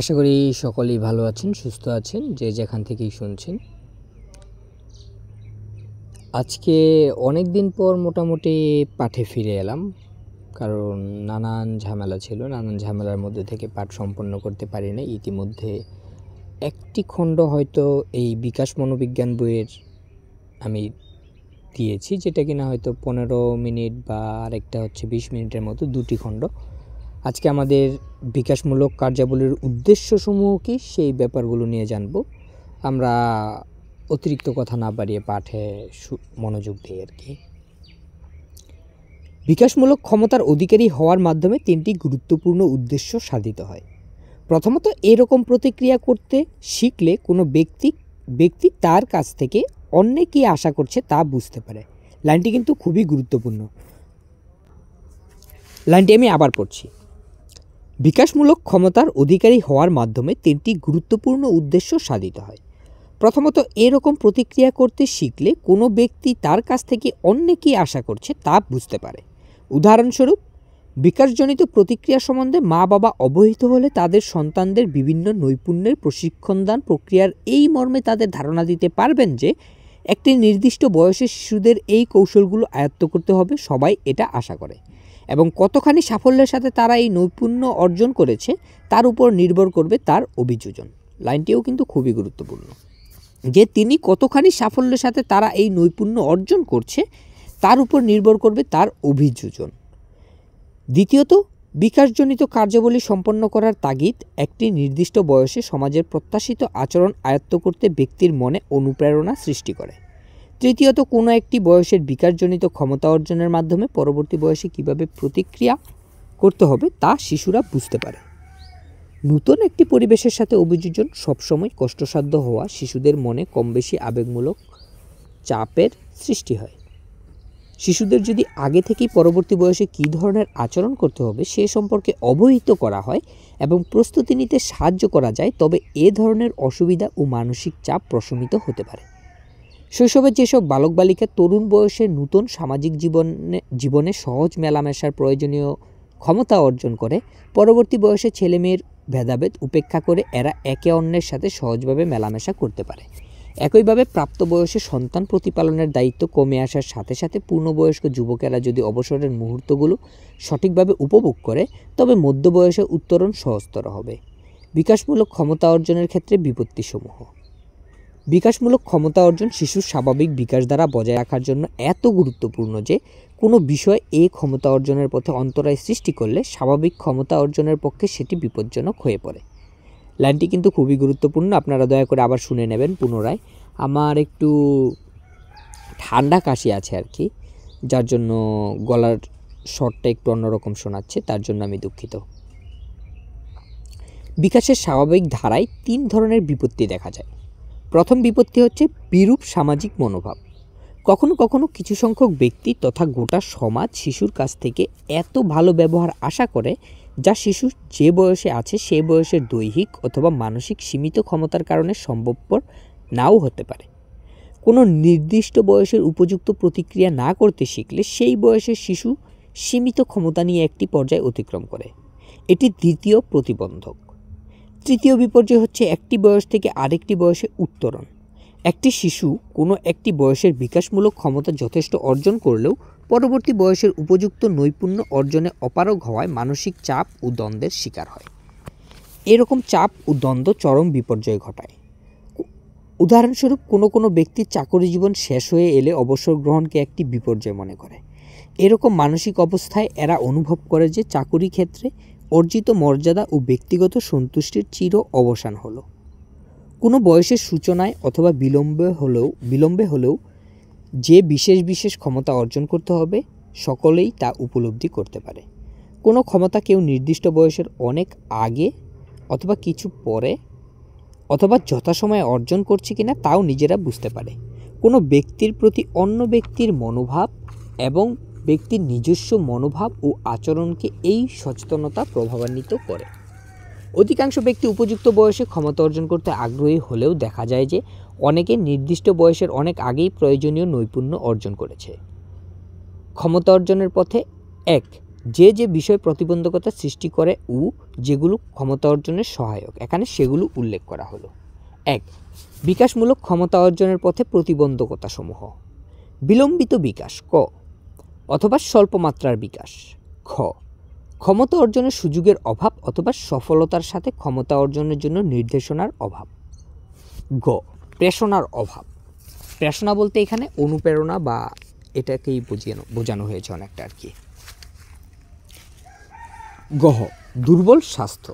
আশা করি সকলেই ভালো আছেন সুস্থ আছেন যে যেখান থেকেই শুনছেন আজকে অনেক দিন পর মোটামুটি পাঠে ফিরে এলাম কারণ নানান ঝামেলা ছিল নানান ঝামেলার মধ্যে থেকে পাঠ সম্পন্ন করতে পারি না ইতিমধ্যে একটি খণ্ড হয়তো এই বিকাশ মনোবিজ্ঞান বইয়ের আমি দিয়েছি যেটা কিনা হয়তো পনেরো মিনিট বা আরেকটা হচ্ছে বিশ মিনিটের মতো দুটি খণ্ড আজকে আমাদের বিকাশমূলক কার্যাবলীর সমূহ কি সেই ব্যাপারগুলো নিয়ে জানব আমরা অতিরিক্ত কথা না বাড়িয়ে পাঠে মনোযোগ দিই আর কি বিকাশমূলক ক্ষমতার অধিকারী হওয়ার মাধ্যমে তিনটি গুরুত্বপূর্ণ উদ্দেশ্য সাধিত হয় প্রথমত এরকম প্রতিক্রিয়া করতে শিখলে কোনো ব্যক্তি ব্যক্তি তার কাছ থেকে অন্য কি আশা করছে তা বুঝতে পারে লাইনটি কিন্তু খুবই গুরুত্বপূর্ণ লাইনটি আমি আবার পড়ছি বিকাশমূলক ক্ষমতার অধিকারী হওয়ার মাধ্যমে তিনটি গুরুত্বপূর্ণ উদ্দেশ্য সাধিত হয় প্রথমত এরকম প্রতিক্রিয়া করতে শিখলে কোনো ব্যক্তি তার কাছ থেকে অন্য কী আশা করছে তা বুঝতে পারে উদাহরণস্বরূপ বিকাশজনিত প্রতিক্রিয়া সম্বন্ধে মা বাবা অবহিত হলে তাদের সন্তানদের বিভিন্ন নৈপুণ্যের প্রশিক্ষণদান প্রক্রিয়ার এই মর্মে তাদের ধারণা দিতে পারবেন যে একটি নির্দিষ্ট বয়সের শিশুদের এই কৌশলগুলো আয়ত্ত করতে হবে সবাই এটা আশা করে এবং কতখানি সাফল্যের সাথে তারা এই নৈপুণ্য অর্জন করেছে তার উপর নির্ভর করবে তার অভিযোজন লাইনটিও কিন্তু খুবই গুরুত্বপূর্ণ যে তিনি কতখানি সাফল্যের সাথে তারা এই নৈপুণ্য অর্জন করছে তার উপর নির্ভর করবে তার অভিযোজন দ্বিতীয়ত বিকাশজনিত কার্যাবলী সম্পন্ন করার তাগিদ একটি নির্দিষ্ট বয়সে সমাজের প্রত্যাশিত আচরণ আয়ত্ত করতে ব্যক্তির মনে অনুপ্রেরণা সৃষ্টি করে তৃতীয়ত কোনো একটি বয়সের বিকাশজনিত ক্ষমতা অর্জনের মাধ্যমে পরবর্তী বয়সে কিভাবে প্রতিক্রিয়া করতে হবে তা শিশুরা বুঝতে পারে নূতন একটি পরিবেশের সাথে অভিযোজন সবসময় কষ্টসাধ্য হওয়া শিশুদের মনে কম বেশি আবেগমূলক চাপের সৃষ্টি হয় শিশুদের যদি আগে থেকেই পরবর্তী বয়সে কী ধরনের আচরণ করতে হবে সে সম্পর্কে অবহিত করা হয় এবং প্রস্তুতি নিতে সাহায্য করা যায় তবে এ ধরনের অসুবিধা ও মানসিক চাপ প্রশমিত হতে পারে শৈশবে যেসব বালক বালিকা তরুণ বয়সে নূতন সামাজিক জীবনে জীবনে সহজ মেলামেশার প্রয়োজনীয় ক্ষমতা অর্জন করে পরবর্তী বয়সে ছেলেমেয়ের ভেদাভেদ উপেক্ষা করে এরা একে অন্যের সাথে সহজভাবে মেলামেশা করতে পারে একইভাবে প্রাপ্ত বয়সে সন্তান প্রতিপালনের দায়িত্ব কমে আসার সাথে সাথে পূর্ণবয়স্ক যুবকেরা যদি অবসরের মুহূর্তগুলো সঠিকভাবে উপভোগ করে তবে মধ্য বয়সে উত্তরণ সহজতর হবে বিকাশমূলক ক্ষমতা অর্জনের ক্ষেত্রে বিপত্তিসমূহ বিকাশমূলক ক্ষমতা অর্জন শিশুর স্বাভাবিক বিকাশ দ্বারা বজায় রাখার জন্য এত গুরুত্বপূর্ণ যে কোনো বিষয় এই ক্ষমতা অর্জনের পথে অন্তরায় সৃষ্টি করলে স্বাভাবিক ক্ষমতা অর্জনের পক্ষে সেটি বিপজ্জনক হয়ে পড়ে লাইনটি কিন্তু খুবই গুরুত্বপূর্ণ আপনারা দয়া করে আবার শুনে নেবেন পুনরায় আমার একটু ঠান্ডা কাশি আছে আর কি যার জন্য গলার স্বরটা একটু অন্যরকম শোনাচ্ছে তার জন্য আমি দুঃখিত বিকাশের স্বাভাবিক ধারায় তিন ধরনের বিপত্তি দেখা যায় প্রথম বিপত্তি হচ্ছে বিরূপ সামাজিক মনোভাব কখনো কখনো কিছু সংখ্যক ব্যক্তি তথা গোটা সমাজ শিশুর কাছ থেকে এত ভালো ব্যবহার আশা করে যা শিশু যে বয়সে আছে সে বয়সের দৈহিক অথবা মানসিক সীমিত ক্ষমতার কারণে সম্ভবপর নাও হতে পারে কোনো নির্দিষ্ট বয়সের উপযুক্ত প্রতিক্রিয়া না করতে শিখলে সেই বয়সের শিশু সীমিত ক্ষমতা নিয়ে একটি পর্যায় অতিক্রম করে এটি দ্বিতীয় প্রতিবন্ধক তৃতীয় বিপর্যয় হচ্ছে একটি বয়স থেকে আরেকটি বয়সে উত্তরণ একটি শিশু কোনো একটি বয়সের বিকাশমূলক ক্ষমতা যথেষ্ট অর্জন করলেও পরবর্তী বয়সের উপযুক্ত নৈপুণ্য অর্জনে অপারগ হওয়ায় মানসিক চাপ ও দ্বন্দ্বের শিকার হয় এরকম চাপ ও দ্বন্দ্ব চরম বিপর্যয় ঘটায় উদাহরণস্বরূপ কোনো কোনো ব্যক্তির চাকরি জীবন শেষ হয়ে এলে অবসর গ্রহণকে একটি বিপর্যয় মনে করে এরকম মানসিক অবস্থায় এরা অনুভব করে যে চাকুরি ক্ষেত্রে অর্জিত মর্যাদা ও ব্যক্তিগত সন্তুষ্টির চির অবসান হলো কোনো বয়সের সূচনায় অথবা বিলম্বে হলেও বিলম্বে হলেও যে বিশেষ বিশেষ ক্ষমতা অর্জন করতে হবে সকলেই তা উপলব্ধি করতে পারে কোনো ক্ষমতা কেউ নির্দিষ্ট বয়সের অনেক আগে অথবা কিছু পরে অথবা যথাসময়ে অর্জন করছে কিনা তাও নিজেরা বুঝতে পারে কোনো ব্যক্তির প্রতি অন্য ব্যক্তির মনোভাব এবং ব্যক্তির নিজস্ব মনোভাব ও আচরণকে এই সচেতনতা প্রভাবান্বিত করে অধিকাংশ ব্যক্তি উপযুক্ত বয়সে ক্ষমতা অর্জন করতে আগ্রহী হলেও দেখা যায় যে অনেকে নির্দিষ্ট বয়সের অনেক আগেই প্রয়োজনীয় নৈপুণ্য অর্জন করেছে ক্ষমতা অর্জনের পথে এক যে যে বিষয় প্রতিবন্ধকতা সৃষ্টি করে উ যেগুলো ক্ষমতা অর্জনের সহায়ক এখানে সেগুলো উল্লেখ করা হলো এক বিকাশমূলক ক্ষমতা অর্জনের পথে প্রতিবন্ধকতা সমূহ বিলম্বিত বিকাশ ক অথবা স্বল্প মাত্রার বিকাশ খ ক্ষমতা অর্জনের সুযোগের অভাব অথবা সফলতার সাথে ক্ষমতা অর্জনের জন্য নির্দেশনার অভাব গ প্রেষণার অভাব প্রেষণা বলতে এখানে অনুপ্রেরণা বা এটাকেই বুঝিয়ে বোঝানো হয়েছে অনেকটা আর কি গহ দুর্বল স্বাস্থ্য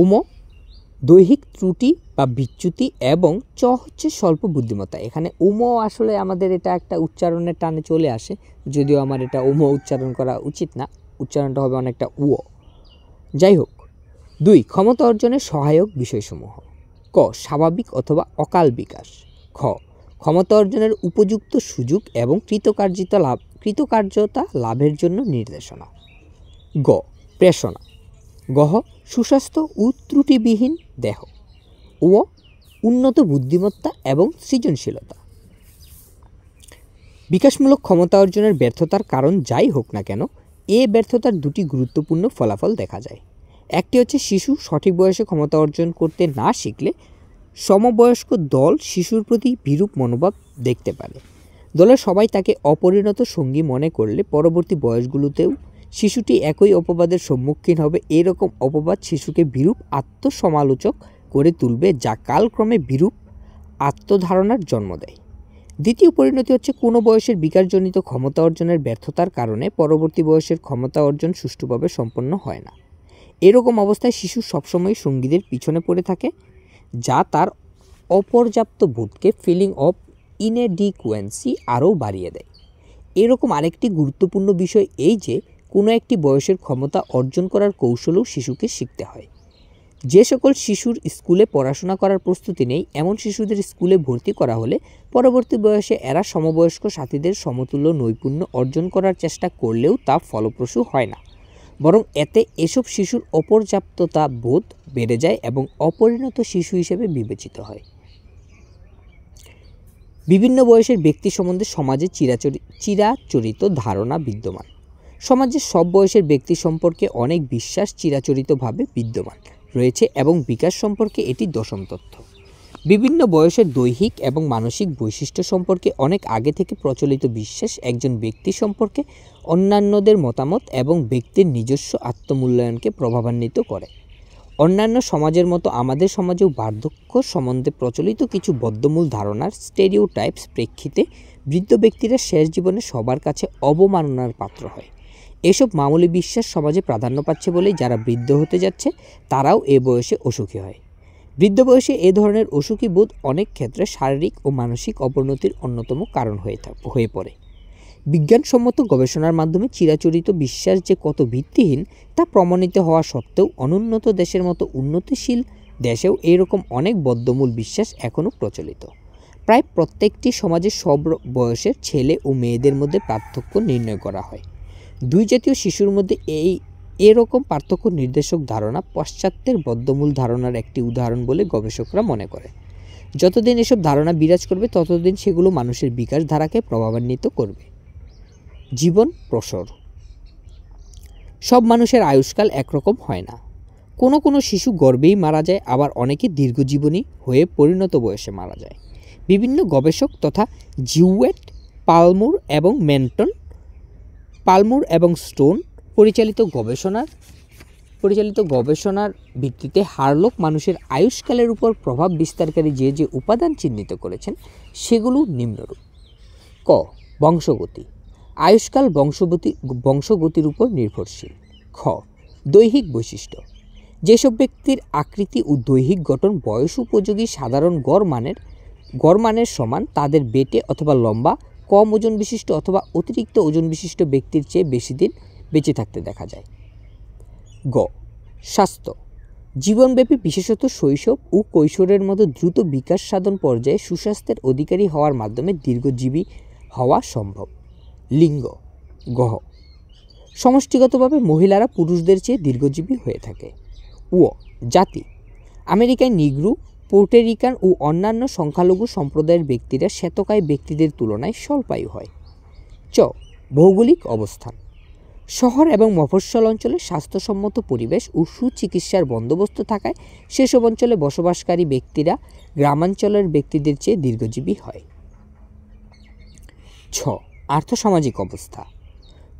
উম দৈহিক ত্রুটি বা বিচ্যুতি এবং চ হচ্ছে স্বল্প বুদ্ধিমত্তা এখানে উম আসলে আমাদের এটা একটা উচ্চারণের টানে চলে আসে যদিও আমার এটা উম উচ্চারণ করা উচিত না উচ্চারণটা হবে অনেকটা উ যাই হোক দুই ক্ষমতা অর্জনের সহায়ক বিষয়সমূহ ক স্বাভাবিক অথবা অকাল বিকাশ খ ক্ষমতা অর্জনের উপযুক্ত সুযোগ এবং কৃতকার্যিত লাভ কৃতকার্যতা লাভের জন্য নির্দেশনা গ প্রেষণা গহ সুস্বাস্থ্য ও ত্রুটিবিহীন দেহ ও উন্নত বুদ্ধিমত্তা এবং সৃজনশীলতা বিকাশমূলক ক্ষমতা অর্জনের ব্যর্থতার কারণ যাই হোক না কেন এ ব্যর্থতার দুটি গুরুত্বপূর্ণ ফলাফল দেখা যায় একটি হচ্ছে শিশু সঠিক বয়সে ক্ষমতা অর্জন করতে না শিখলে সমবয়স্ক দল শিশুর প্রতি বিরূপ মনোভাব দেখতে পারে দলের সবাই তাকে অপরিণত সঙ্গী মনে করলে পরবর্তী বয়সগুলোতেও শিশুটি একই অপবাদের সম্মুখীন হবে এরকম অপবাদ শিশুকে বিরূপ আত্মসমালোচক করে তুলবে যা কালক্রমে বিরূপ আত্মধারণার জন্ম দেয় দ্বিতীয় পরিণতি হচ্ছে কোনো বয়সের বিকাশজনিত ক্ষমতা অর্জনের ব্যর্থতার কারণে পরবর্তী বয়সের ক্ষমতা অর্জন সুষ্ঠুভাবে সম্পন্ন হয় না এরকম অবস্থায় শিশু সবসময় সঙ্গীদের পিছনে পড়ে থাকে যা তার অপর্যাপ্ত বোধকে ফিলিং অফ ইনএডিকুয়েন্সি আরও বাড়িয়ে দেয় এরকম আরেকটি গুরুত্বপূর্ণ বিষয় এই যে কোনো একটি বয়সের ক্ষমতা অর্জন করার কৌশলও শিশুকে শিখতে হয় যে সকল শিশুর স্কুলে পড়াশোনা করার প্রস্তুতি নেই এমন শিশুদের স্কুলে ভর্তি করা হলে পরবর্তী বয়সে এরা সমবয়স্ক সাথীদের সমতুল্য নৈপুণ্য অর্জন করার চেষ্টা করলেও তা ফলপ্রসূ হয় না বরং এতে এসব শিশুর অপর্যাপ্ততা বোধ বেড়ে যায় এবং অপরিণত শিশু হিসেবে বিবেচিত হয় বিভিন্ন বয়সের ব্যক্তি সম্বন্ধে সমাজে চিরাচরিত ধারণা বিদ্যমান সমাজের সব বয়সের ব্যক্তি সম্পর্কে অনেক বিশ্বাস চিরাচরিতভাবে বিদ্যমান রয়েছে এবং বিকাশ সম্পর্কে এটি দশম তথ্য বিভিন্ন বয়সের দৈহিক এবং মানসিক বৈশিষ্ট্য সম্পর্কে অনেক আগে থেকে প্রচলিত বিশ্বাস একজন ব্যক্তি সম্পর্কে অন্যান্যদের মতামত এবং ব্যক্তির নিজস্ব আত্মমূল্যায়নকে প্রভাবান্বিত করে অন্যান্য সমাজের মতো আমাদের সমাজেও বার্ধক্য সম্বন্ধে প্রচলিত কিছু বদ্ধমূল ধারণার স্টেরিওটাইপস প্রেক্ষিতে বৃদ্ধ ব্যক্তিরা শেষ জীবনে সবার কাছে অবমাননার পাত্র হয় এসব মামুলি বিশ্বাস সমাজে প্রাধান্য পাচ্ছে বলেই যারা বৃদ্ধ হতে যাচ্ছে তারাও এ বয়সে অসুখী হয় বৃদ্ধ বয়সে এ ধরনের অসুখী বোধ অনেক ক্ষেত্রে শারীরিক ও মানসিক অবনতির অন্যতম কারণ হয়ে হয়ে পড়ে বিজ্ঞানসম্মত গবেষণার মাধ্যমে চিরাচরিত বিশ্বাস যে কত ভিত্তিহীন তা প্রমাণিত হওয়া সত্ত্বেও অনুন্নত দেশের মতো উন্নতিশীল দেশেও এরকম অনেক বদ্ধমূল বিশ্বাস এখনও প্রচলিত প্রায় প্রত্যেকটি সমাজে সব বয়সের ছেলে ও মেয়েদের মধ্যে পার্থক্য নির্ণয় করা হয় দুই জাতীয় শিশুর মধ্যে এই এরকম পার্থক্য নির্দেশক ধারণা পাশ্চাত্যের বদ্ধমূল ধারণার একটি উদাহরণ বলে গবেষকরা মনে করে যতদিন এসব ধারণা বিরাজ করবে ততদিন সেগুলো মানুষের বিকাশ ধারাকে প্রভাবান্বিত করবে জীবন প্রসর সব মানুষের আয়ুষ্কাল একরকম হয় না কোনো কোনো শিশু গর্বেই মারা যায় আবার অনেকে দীর্ঘজীবনী হয়ে পরিণত বয়সে মারা যায় বিভিন্ন গবেষক তথা জিউয়েট পালমুর এবং মেন্টন পালমুর এবং স্টোন পরিচালিত গবেষণার পরিচালিত গবেষণার ভিত্তিতে হারলোক মানুষের আয়ুষ্কালের উপর প্রভাব বিস্তারকারী যে যে উপাদান চিহ্নিত করেছেন সেগুলো নিম্নরূপ ক বংশগতি আয়ুষ্কাল বংশগতি বংশগতির উপর নির্ভরশীল খ দৈহিক বৈশিষ্ট্য যেসব ব্যক্তির আকৃতি ও দৈহিক গঠন বয়স উপযোগী সাধারণ গড় মানের গড় মানের সমান তাদের বেটে অথবা লম্বা কম ওজন বিশিষ্ট অথবা অতিরিক্ত ওজন বিশিষ্ট ব্যক্তির চেয়ে বেশি দিন বেঁচে থাকতে দেখা যায় গ স্বাস্থ্য জীবনব্যাপী বিশেষত শৈশব ও কৈশোরের মতো দ্রুত বিকাশ সাধন পর্যায়ে সুস্বাস্থ্যের অধিকারী হওয়ার মাধ্যমে দীর্ঘজীবী হওয়া সম্ভব লিঙ্গ গহ সমষ্টিগতভাবে মহিলারা পুরুষদের চেয়ে দীর্ঘজীবী হয়ে থাকে ও জাতি আমেরিকায় নিগ্রু পোর্টেরিকান ও অন্যান্য সংখ্যালঘু সম্প্রদায়ের ব্যক্তিরা শ্বেতকায় ব্যক্তিদের তুলনায় স্বল্পায়ু হয় চ ভৌগোলিক অবস্থান শহর এবং মফস্বল অঞ্চলে স্বাস্থ্যসম্মত পরিবেশ ও সুচিকিৎসার বন্দোবস্ত থাকায় সেসব অঞ্চলে বসবাসকারী ব্যক্তিরা গ্রামাঞ্চলের ব্যক্তিদের চেয়ে দীর্ঘজীবী হয় ছ আর্থসামাজিক অবস্থা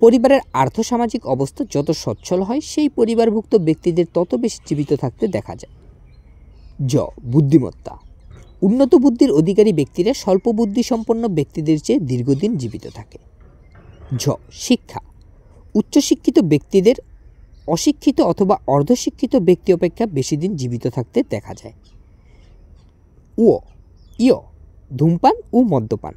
পরিবারের আর্থসামাজিক অবস্থা যত সচ্ছল হয় সেই পরিবারভুক্ত ব্যক্তিদের তত বেশি জীবিত থাকতে দেখা যায় জ বুদ্ধিমত্তা উন্নত বুদ্ধির অধিকারী ব্যক্তিরা স্বল্প বুদ্ধিসম্পন্ন ব্যক্তিদের চেয়ে দীর্ঘদিন জীবিত থাকে ঝ শিক্ষা উচ্চশিক্ষিত ব্যক্তিদের অশিক্ষিত অথবা অর্ধশিক্ষিত ব্যক্তি অপেক্ষা বেশি দিন জীবিত থাকতে দেখা যায় উ ইয় ধূমপান ও মদ্যপান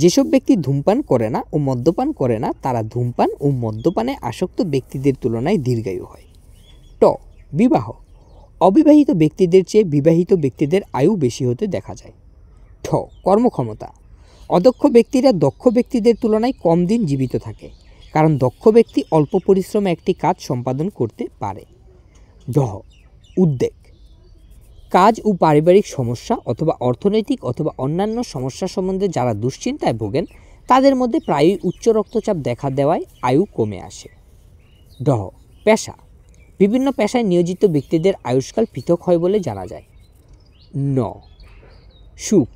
যেসব ব্যক্তি ধূমপান করে না ও মদ্যপান করে না তারা ধূমপান ও মদ্যপানে আসক্ত ব্যক্তিদের তুলনায় দীর্ঘায়ু হয় ট বিবাহ অবিবাহিত ব্যক্তিদের চেয়ে বিবাহিত ব্যক্তিদের আয়ু বেশি হতে দেখা যায় ঠ কর্মক্ষমতা অদক্ষ ব্যক্তিরা দক্ষ ব্যক্তিদের তুলনায় কম দিন জীবিত থাকে কারণ দক্ষ ব্যক্তি অল্প পরিশ্রমে একটি কাজ সম্পাদন করতে পারে ডহ উদ্বেগ কাজ ও পারিবারিক সমস্যা অথবা অর্থনৈতিক অথবা অন্যান্য সমস্যা সম্বন্ধে যারা দুশ্চিন্তায় ভোগেন তাদের মধ্যে প্রায়ই উচ্চ রক্তচাপ দেখা দেওয়ায় আয়ু কমে আসে ডহ পেশা বিভিন্ন পেশায় নিয়োজিত ব্যক্তিদের আয়ুষ্কাল পৃথক হয় বলে জানা যায় ন সুখ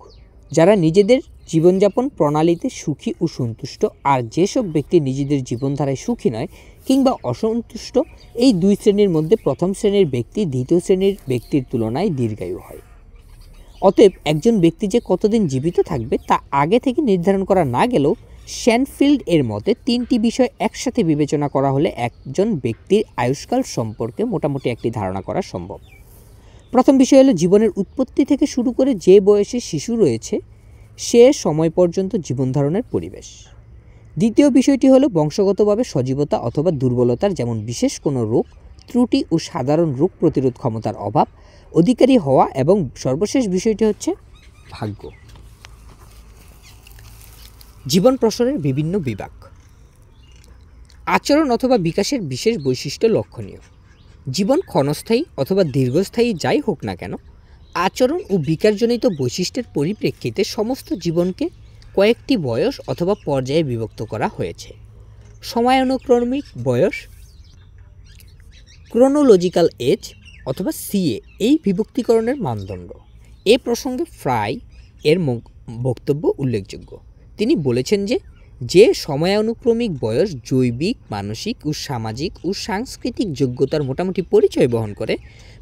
যারা নিজেদের জীবনযাপন প্রণালীতে সুখী ও সন্তুষ্ট আর যেসব ব্যক্তি নিজেদের জীবনধারায় সুখী নয় কিংবা অসন্তুষ্ট এই দুই শ্রেণীর মধ্যে প্রথম শ্রেণীর ব্যক্তি দ্বিতীয় শ্রেণীর ব্যক্তির তুলনায় দীর্ঘায়ু হয় অতএব একজন ব্যক্তি যে কতদিন জীবিত থাকবে তা আগে থেকে নির্ধারণ করা না গেলেও শ্যানফিল্ড এর মতে তিনটি বিষয় একসাথে বিবেচনা করা হলে একজন ব্যক্তির আয়ুষ্কাল সম্পর্কে মোটামুটি একটি ধারণা করা সম্ভব প্রথম বিষয় হলো জীবনের উৎপত্তি থেকে শুরু করে যে বয়সে শিশু রয়েছে সে সময় পর্যন্ত জীবন ধারণের পরিবেশ দ্বিতীয় বিষয়টি হলো বংশগতভাবে সজীবতা অথবা দুর্বলতার যেমন বিশেষ কোনো রোগ ত্রুটি ও সাধারণ রোগ প্রতিরোধ ক্ষমতার অভাব অধিকারী হওয়া এবং সর্বশেষ বিষয়টি হচ্ছে ভাগ্য জীবন প্রসরের বিভিন্ন বিভাগ আচরণ অথবা বিকাশের বিশেষ বৈশিষ্ট্য লক্ষণীয় জীবন ক্ষণস্থায়ী অথবা দীর্ঘস্থায়ী যাই হোক না কেন আচরণ ও বিকাশজনিত বৈশিষ্ট্যের পরিপ্রেক্ষিতে সমস্ত জীবনকে কয়েকটি বয়স অথবা পর্যায়ে বিভক্ত করা হয়েছে সময়ানুক্রমিক বয়স ক্রোনোলজিক্যাল এজ অথবা সিএ এই বিভক্তিকরণের মানদণ্ড এ প্রসঙ্গে ফ্রাই এর বক্তব্য উল্লেখযোগ্য তিনি বলেছেন যে যে সময়ানুক্রমিক বয়স জৈবিক মানসিক ও সামাজিক ও সাংস্কৃতিক যোগ্যতার মোটামুটি পরিচয় বহন করে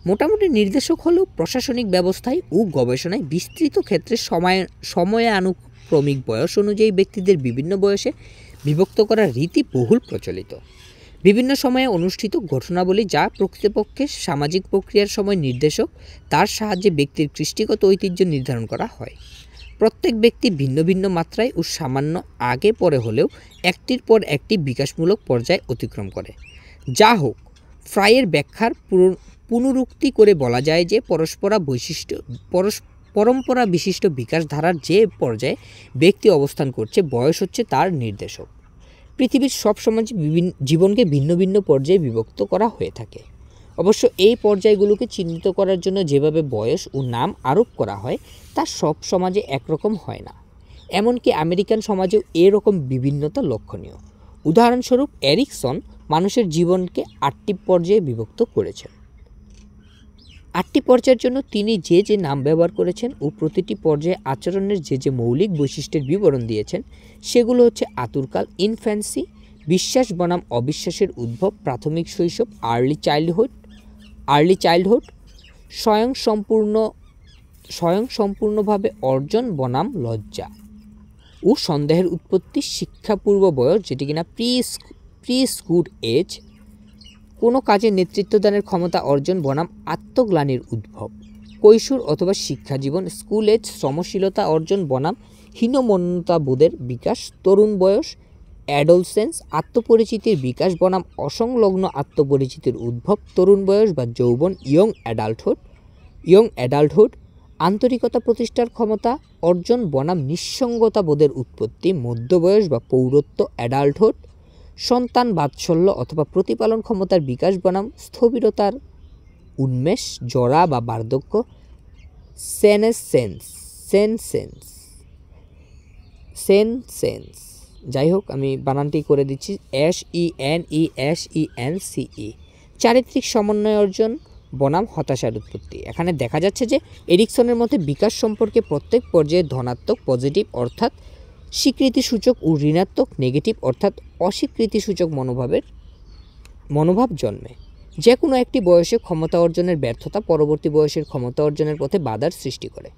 মোটামুটি নির্দেশক হল প্রশাসনিক ব্যবস্থায় ও গবেষণায় বিস্তৃত ক্ষেত্রে সময় সময়ানুক্রমিক বয়স অনুযায়ী ব্যক্তিদের বিভিন্ন বয়সে বিভক্ত করার রীতি বহুল প্রচলিত বিভিন্ন সময়ে অনুষ্ঠিত ঘটনাবলী যা প্রকৃতপক্ষে সামাজিক প্রক্রিয়ার সময় নির্দেশক তার সাহায্যে ব্যক্তির কৃষ্টিগত ঐতিহ্য নির্ধারণ করা হয় প্রত্যেক ব্যক্তি ভিন্ন ভিন্ন মাত্রায় ও সামান্য আগে পরে হলেও একটির পর একটি বিকাশমূলক পর্যায় অতিক্রম করে যা হোক ফ্রাইয়ের ব্যাখ্যার পুনরুক্তি করে বলা যায় যে পরস্পরা বৈশিষ্ট্য পরস পরম্পরা বিশিষ্ট বিকাশ ধারার যে পর্যায়ে ব্যক্তি অবস্থান করছে বয়স হচ্ছে তার নির্দেশক পৃথিবীর সব সমাজ বিভিন্ন জীবনকে ভিন্ন ভিন্ন পর্যায়ে বিভক্ত করা হয়ে থাকে অবশ্য এই পর্যায়গুলোকে চিহ্নিত করার জন্য যেভাবে বয়স ও নাম আরোপ করা হয় তা সব সমাজে একরকম হয় না এমনকি আমেরিকান সমাজেও এরকম বিভিন্নতা লক্ষণীয় উদাহরণস্বরূপ এরিকসন মানুষের জীবনকে আটটি পর্যায়ে বিভক্ত করেছেন আটটি পর্যায়ের জন্য তিনি যে যে নাম ব্যবহার করেছেন ও প্রতিটি পর্যায়ে আচরণের যে যে মৌলিক বৈশিষ্ট্যের বিবরণ দিয়েছেন সেগুলো হচ্ছে আতুরকাল ইনফ্যান্সি বিশ্বাস বনাম অবিশ্বাসের উদ্ভব প্রাথমিক শৈশব আর্লি চাইল্ডহুড আর্লি চাইল্ডহুড স্বয়ংসম্পূর্ণ স্বয়ংসম্পূর্ণভাবে অর্জন বনাম লজ্জা ও সন্দেহের উৎপত্তি শিক্ষাপূর্ব বয়স যেটি কিনা প্রি প্রি স্কুল এজ কোনো কাজে নেতৃত্বদানের ক্ষমতা অর্জন বনাম আত্মগ্লানির উদ্ভব কৈশোর অথবা শিক্ষাজীবন স্কুল এজ শ্রমশীলতা অর্জন বনাম হীনমন্যতা বোধের বিকাশ তরুণ বয়স অ্যাডলসেন্স আত্মপরিচিতির বিকাশ বনাম অসংলগ্ন আত্মপরিচিতির উদ্ভব তরুণ বয়স বা যৌবন ইয়ং অ্যাডাল্টহুড ইয়ং অ্যাডাল্টহুড আন্তরিকতা প্রতিষ্ঠার ক্ষমতা অর্জন বনাম নিঃসঙ্গতা বোধের উৎপত্তি মধ্যবয়স বা পৌরত্ব অ্যাডাল্টহুড সন্তান বাৎসল্য অথবা প্রতিপালন ক্ষমতার বিকাশ বনাম স্থবিরতার উন্মেষ জরা বা বার্ধক্য সেনেসেন্স সেনসেন্স সেনসেন্স যাই হোক আমি বানানটি করে দিচ্ছি S E N E S E N C E চারিত্রিক সমন্বয় অর্জন বনাম হতাশার উৎপত্তি এখানে দেখা যাচ্ছে যে এরিকসনের মতে বিকাশ সম্পর্কে প্রত্যেক পর্যায়ে ধনাত্মক পজিটিভ অর্থাৎ স্বীকৃতিসূচক ও ঋণাত্মক নেগেটিভ অর্থাৎ অস্বীকৃতিসূচক মনোভাবের মনোভাব জন্মে যে কোনো একটি বয়সে ক্ষমতা অর্জনের ব্যর্থতা পরবর্তী বয়সের ক্ষমতা অর্জনের পথে বাধার সৃষ্টি করে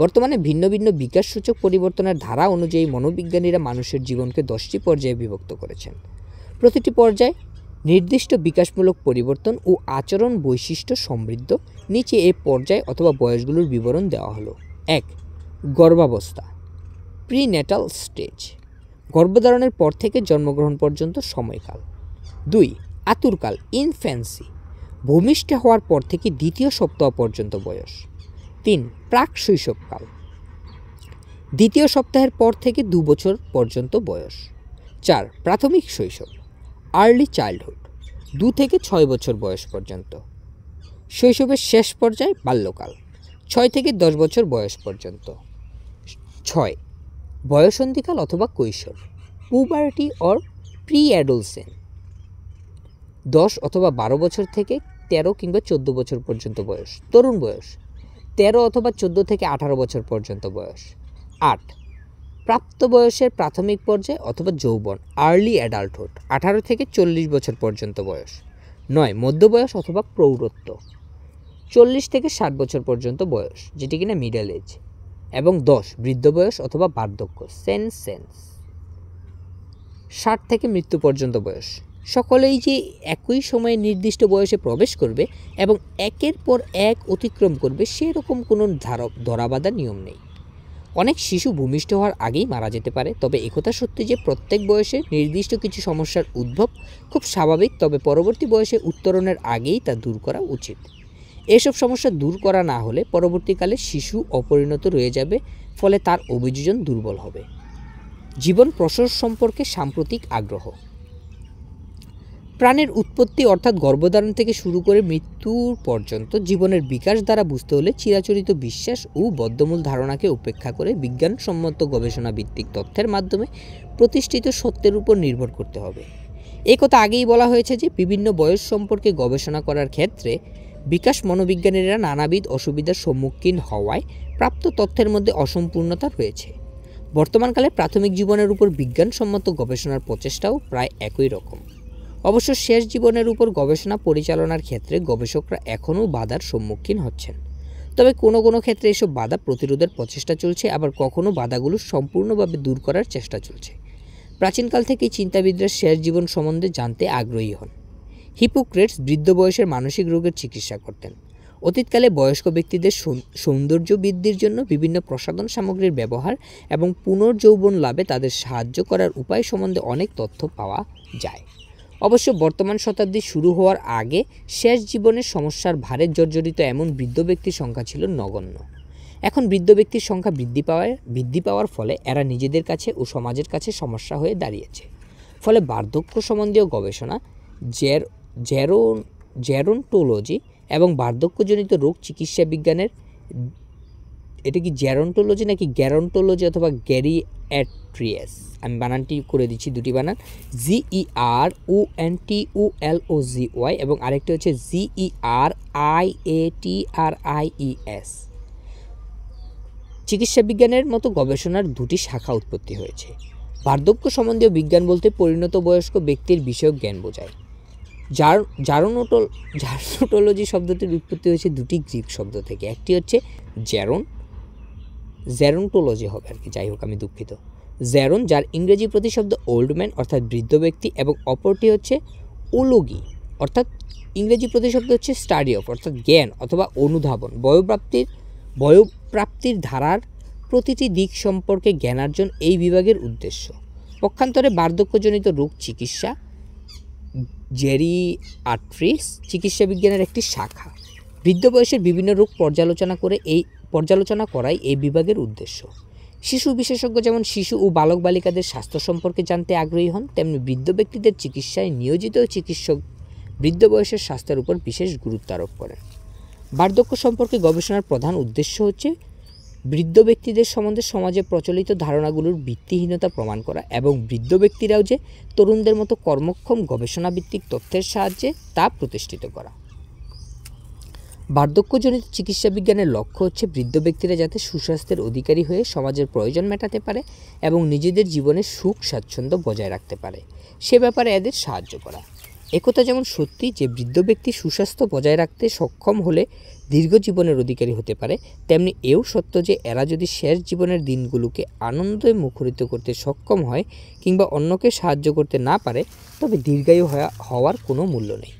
বর্তমানে ভিন্ন ভিন্ন বিকাশসূচক পরিবর্তনের ধারা অনুযায়ী মনোবিজ্ঞানীরা মানুষের জীবনকে দশটি পর্যায়ে বিভক্ত করেছেন প্রতিটি পর্যায় নির্দিষ্ট বিকাশমূলক পরিবর্তন ও আচরণ বৈশিষ্ট্য সমৃদ্ধ নিচে এ পর্যায় অথবা বয়সগুলোর বিবরণ দেওয়া হলো এক গর্ভাবস্থা প্রিনেটাল স্টেজ গর্ভধারণের পর থেকে জন্মগ্রহণ পর্যন্ত সময়কাল দুই আতুরকাল ইনফ্যান্সি ভূমিষ্ঠ হওয়ার পর থেকে দ্বিতীয় সপ্তাহ পর্যন্ত বয়স তিন প্রাক শৈশবকাল দ্বিতীয় সপ্তাহের পর থেকে দু বছর পর্যন্ত বয়স চার প্রাথমিক শৈশব আর্লি চাইল্ডহুড দু থেকে ছয় বছর বয়স পর্যন্ত শৈশবের শেষ পর্যায়ে বাল্যকাল ছয় থেকে দশ বছর বয়স পর্যন্ত ছয় বয়সন্ধিকাল অথবা কৈশোর পুবার্টি অর প্রি অ্যাডোলসেন দশ অথবা বারো বছর থেকে তেরো কিংবা চোদ্দো বছর পর্যন্ত বয়স তরুণ বয়স তেরো অথবা চোদ্দো থেকে আঠারো বছর পর্যন্ত বয়স আট প্রাপ্ত বয়সের প্রাথমিক পর্যায়ে অথবা যৌবন আর্লি অ্যাডাল্টহুড আঠারো থেকে চল্লিশ বছর পর্যন্ত বয়স নয় মধ্য বয়স অথবা প্রৌঢ়ত্ব চল্লিশ থেকে ষাট বছর পর্যন্ত বয়স যেটি কিনা মিডল এজ এবং দশ বৃদ্ধ বয়স অথবা বার্ধক্য সেন্স সেন্স ষাট থেকে মৃত্যু পর্যন্ত বয়স সকলেই যে একই সময়ে নির্দিষ্ট বয়সে প্রবেশ করবে এবং একের পর এক অতিক্রম করবে সেরকম কোনো ধারক ধরাবাধা নিয়ম নেই অনেক শিশু ভূমিষ্ঠ হওয়ার আগেই মারা যেতে পারে তবে একথা সত্যি যে প্রত্যেক বয়সে নির্দিষ্ট কিছু সমস্যার উদ্ভব খুব স্বাভাবিক তবে পরবর্তী বয়সে উত্তরণের আগেই তা দূর করা উচিত এসব সমস্যা দূর করা না হলে পরবর্তীকালে শিশু অপরিণত রয়ে যাবে ফলে তার অভিযোজন দুর্বল হবে জীবন প্রসর সম্পর্কে সাম্প্রতিক আগ্রহ প্রাণের উৎপত্তি অর্থাৎ গর্ভধারণ থেকে শুরু করে মৃত্যুর পর্যন্ত জীবনের বিকাশ দ্বারা বুঝতে হলে চিরাচরিত বিশ্বাস ও বদ্ধমূল ধারণাকে উপেক্ষা করে বিজ্ঞানসম্মত গবেষণা ভিত্তিক তথ্যের মাধ্যমে প্রতিষ্ঠিত সত্যের উপর নির্ভর করতে হবে কথা আগেই বলা হয়েছে যে বিভিন্ন বয়স সম্পর্কে গবেষণা করার ক্ষেত্রে বিকাশ মনোবিজ্ঞানীরা নানাবিধ অসুবিধার সম্মুখীন হওয়ায় প্রাপ্ত তথ্যের মধ্যে অসম্পূর্ণতা রয়েছে বর্তমানকালে প্রাথমিক জীবনের উপর বিজ্ঞানসম্মত গবেষণার প্রচেষ্টাও প্রায় একই রকম অবশ্য শেষ জীবনের উপর গবেষণা পরিচালনার ক্ষেত্রে গবেষকরা এখনও বাধার সম্মুখীন হচ্ছেন তবে কোনো কোনো ক্ষেত্রে এসব বাধা প্রতিরোধের প্রচেষ্টা চলছে আবার কখনও বাধাগুলো সম্পূর্ণভাবে দূর করার চেষ্টা চলছে প্রাচীনকাল থেকেই চিন্তাবিদরা শেষ জীবন সম্বন্ধে জানতে আগ্রহী হন হিপোক্রেটস বৃদ্ধ বয়সের মানসিক রোগের চিকিৎসা করতেন অতীতকালে বয়স্ক ব্যক্তিদের সৌন্দর্য বৃদ্ধির জন্য বিভিন্ন প্রসাধন সামগ্রীর ব্যবহার এবং পুনর্যৌবন লাভে তাদের সাহায্য করার উপায় সম্বন্ধে অনেক তথ্য পাওয়া যায় অবশ্য বর্তমান শতাব্দী শুরু হওয়ার আগে শেষ জীবনের সমস্যার ভারে জর্জরিত এমন বৃদ্ধ ব্যক্তির সংখ্যা ছিল নগণ্য এখন বৃদ্ধ ব্যক্তির সংখ্যা বৃদ্ধি পাওয়ায় বৃদ্ধি পাওয়ার ফলে এরা নিজেদের কাছে ও সমাজের কাছে সমস্যা হয়ে দাঁড়িয়েছে ফলে বার্ধক্য সম্বন্ধীয় গবেষণা জের জেরোন জেরন্টোলজি এবং বার্ধক্যজনিত রোগ চিকিৎসা বিজ্ঞানের এটা কি জেরন্টোলজি নাকি গ্যারন্টোলজি অথবা গ্যারি অ্যাট্রিয়াস আমি বানানটি করে দিচ্ছি দুটি বানান জি ই আর ও এন টি ও এল ও জি ওয়াই এবং আরেকটি হচ্ছে G E R I A T R I E S চিকিৎসা বিজ্ঞানের মতো গবেষণার দুটি শাখা উৎপত্তি হয়েছে বার্ধক্য সম্বন্ধীয় বিজ্ঞান বলতে পরিণত বয়স্ক ব্যক্তির বিষয়ক জ্ঞান বোঝায় জার জারনোটোল জারোনোটোলজি শব্দটির উৎপত্তি হয়েছে দুটি গ্রিক শব্দ থেকে একটি হচ্ছে জ্যারন জ্যারন্টোলজি হবে আর কি যাই হোক আমি দুঃখিত জ্যারন যার ইংরেজি প্রতিশব্দ ওল্ড ম্যান অর্থাৎ বৃদ্ধ ব্যক্তি এবং অপরটি হচ্ছে ওলোগি অর্থাৎ ইংরেজি প্রতিশব্দ হচ্ছে স্টাডি অফ অর্থাৎ জ্ঞান অথবা অনুধাবন বয়োপ্রাপ্তির বয়োপ্রাপ্তির ধারার প্রতিটি দিক সম্পর্কে জ্ঞানার্জন এই বিভাগের উদ্দেশ্য পক্ষান্তরে বার্ধক্যজনিত রোগ চিকিৎসা জেরি আট্রিস চিকিৎসা বিজ্ঞানের একটি শাখা বৃদ্ধ বয়সের বিভিন্ন রোগ পর্যালোচনা করে এই পর্যালোচনা করাই এই বিভাগের উদ্দেশ্য শিশু বিশেষজ্ঞ যেমন শিশু ও বালক বালিকাদের স্বাস্থ্য সম্পর্কে জানতে আগ্রহী হন তেমনি বৃদ্ধ ব্যক্তিদের চিকিৎসায় নিয়োজিত চিকিৎসক বৃদ্ধ বয়সের স্বাস্থ্যের উপর বিশেষ গুরুত্ব আরোপ করেন বার্ধক্য সম্পর্কে গবেষণার প্রধান উদ্দেশ্য হচ্ছে বৃদ্ধ ব্যক্তিদের সম্বন্ধে সমাজে প্রচলিত ধারণাগুলোর ভিত্তিহীনতা প্রমাণ করা এবং বৃদ্ধ ব্যক্তিরাও যে তরুণদের মতো কর্মক্ষম গবেষণাভিত্তিক তথ্যের সাহায্যে তা প্রতিষ্ঠিত করা বার্ধক্যজনিত চিকিৎসা বিজ্ঞানের লক্ষ্য হচ্ছে বৃদ্ধ ব্যক্তিরা যাতে সুস্বাস্থ্যের অধিকারী হয়ে সমাজের প্রয়োজন মেটাতে পারে এবং নিজেদের জীবনে সুখ স্বাচ্ছন্দ্য বজায় রাখতে পারে সে ব্যাপারে এদের সাহায্য করা একথা যেমন সত্যি যে বৃদ্ধ ব্যক্তি সুস্বাস্থ্য বজায় রাখতে সক্ষম হলে দীর্ঘ জীবনের অধিকারী হতে পারে তেমনি এও সত্য যে এরা যদি শেষ জীবনের দিনগুলোকে আনন্দে মুখরিত করতে সক্ষম হয় কিংবা অন্যকে সাহায্য করতে না পারে তবে দীর্ঘায়ু হওয়ার কোনো মূল্য নেই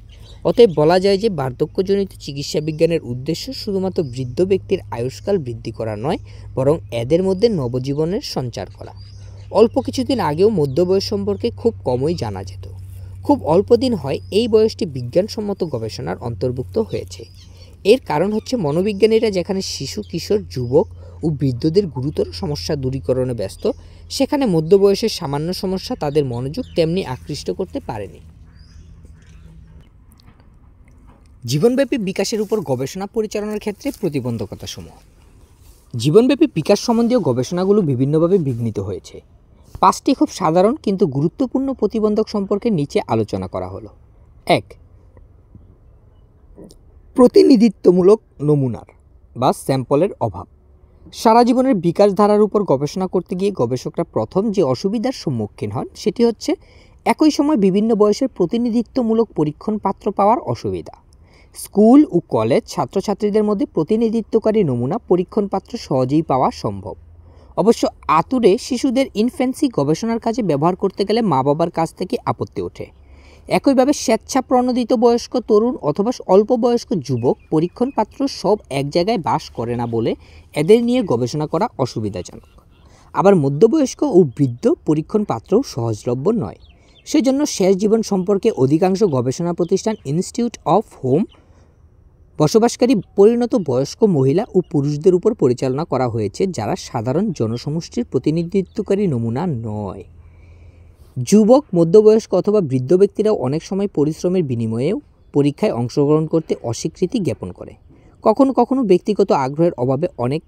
অতএব বলা যায় যে বার্ধক্যজনিত চিকিৎসা বিজ্ঞানের উদ্দেশ্য শুধুমাত্র বৃদ্ধ ব্যক্তির আয়ুষ্কাল বৃদ্ধি করা নয় বরং এদের মধ্যে নবজীবনের সঞ্চার করা অল্প কিছুদিন আগেও মধ্যবয়স সম্পর্কে খুব কমই জানা যেত খুব অল্প দিন হয় এই বয়সটি বিজ্ঞানসম্মত গবেষণার অন্তর্ভুক্ত হয়েছে এর কারণ হচ্ছে মনোবিজ্ঞানীরা যেখানে শিশু কিশোর যুবক ও বৃদ্ধদের গুরুতর সমস্যা দূরীকরণে ব্যস্ত সেখানে মধ্যবয়সের সামান্য সমস্যা তাদের মনোযোগ তেমনি আকৃষ্ট করতে পারেনি জীবনব্যাপী বিকাশের উপর গবেষণা পরিচালনার ক্ষেত্রে প্রতিবন্ধকতা সমূহ জীবনব্যাপী বিকাশ সম্বন্ধীয় গবেষণাগুলো বিভিন্নভাবে বিঘ্নিত হয়েছে পাঁচটি খুব সাধারণ কিন্তু গুরুত্বপূর্ণ প্রতিবন্ধক সম্পর্কে নিচে আলোচনা করা হলো এক প্রতিনিধিত্বমূলক নমুনার বা স্যাম্পলের অভাব সারা জীবনের বিকাশ ধারার উপর গবেষণা করতে গিয়ে গবেষকরা প্রথম যে অসুবিধার সম্মুখীন হন সেটি হচ্ছে একই সময় বিভিন্ন বয়সের প্রতিনিধিত্বমূলক পরীক্ষণ পাত্র পাওয়ার অসুবিধা স্কুল ও কলেজ ছাত্রছাত্রীদের মধ্যে প্রতিনিধিত্বকারী নমুনা পরীক্ষণ পাত্র সহজেই পাওয়া সম্ভব অবশ্য আতুরে শিশুদের ইনফ্যান্সি গবেষণার কাজে ব্যবহার করতে গেলে মা বাবার কাছ থেকে আপত্তি ওঠে একইভাবে স্বেচ্ছাপ্রণোদিত বয়স্ক তরুণ অথবা অল্প বয়স্ক যুবক পরীক্ষণ পাত্র সব এক জায়গায় বাস করে না বলে এদের নিয়ে গবেষণা করা অসুবিধাজনক আবার মধ্যবয়স্ক ও বৃদ্ধ পরীক্ষণ পাত্রও সহজলভ্য নয় সেজন্য শেষ জীবন সম্পর্কে অধিকাংশ গবেষণা প্রতিষ্ঠান ইনস্টিটিউট অফ হোম বসবাসকারী পরিণত বয়স্ক মহিলা ও পুরুষদের উপর পরিচালনা করা হয়েছে যারা সাধারণ জনসমষ্টির প্রতিনিধিত্বকারী নমুনা নয় যুবক মধ্যবয়স্ক অথবা বৃদ্ধ ব্যক্তিরাও অনেক সময় পরিশ্রমের বিনিময়েও পরীক্ষায় অংশগ্রহণ করতে অস্বীকৃতি জ্ঞাপন করে কখনো কখনো ব্যক্তিগত আগ্রহের অভাবে অনেক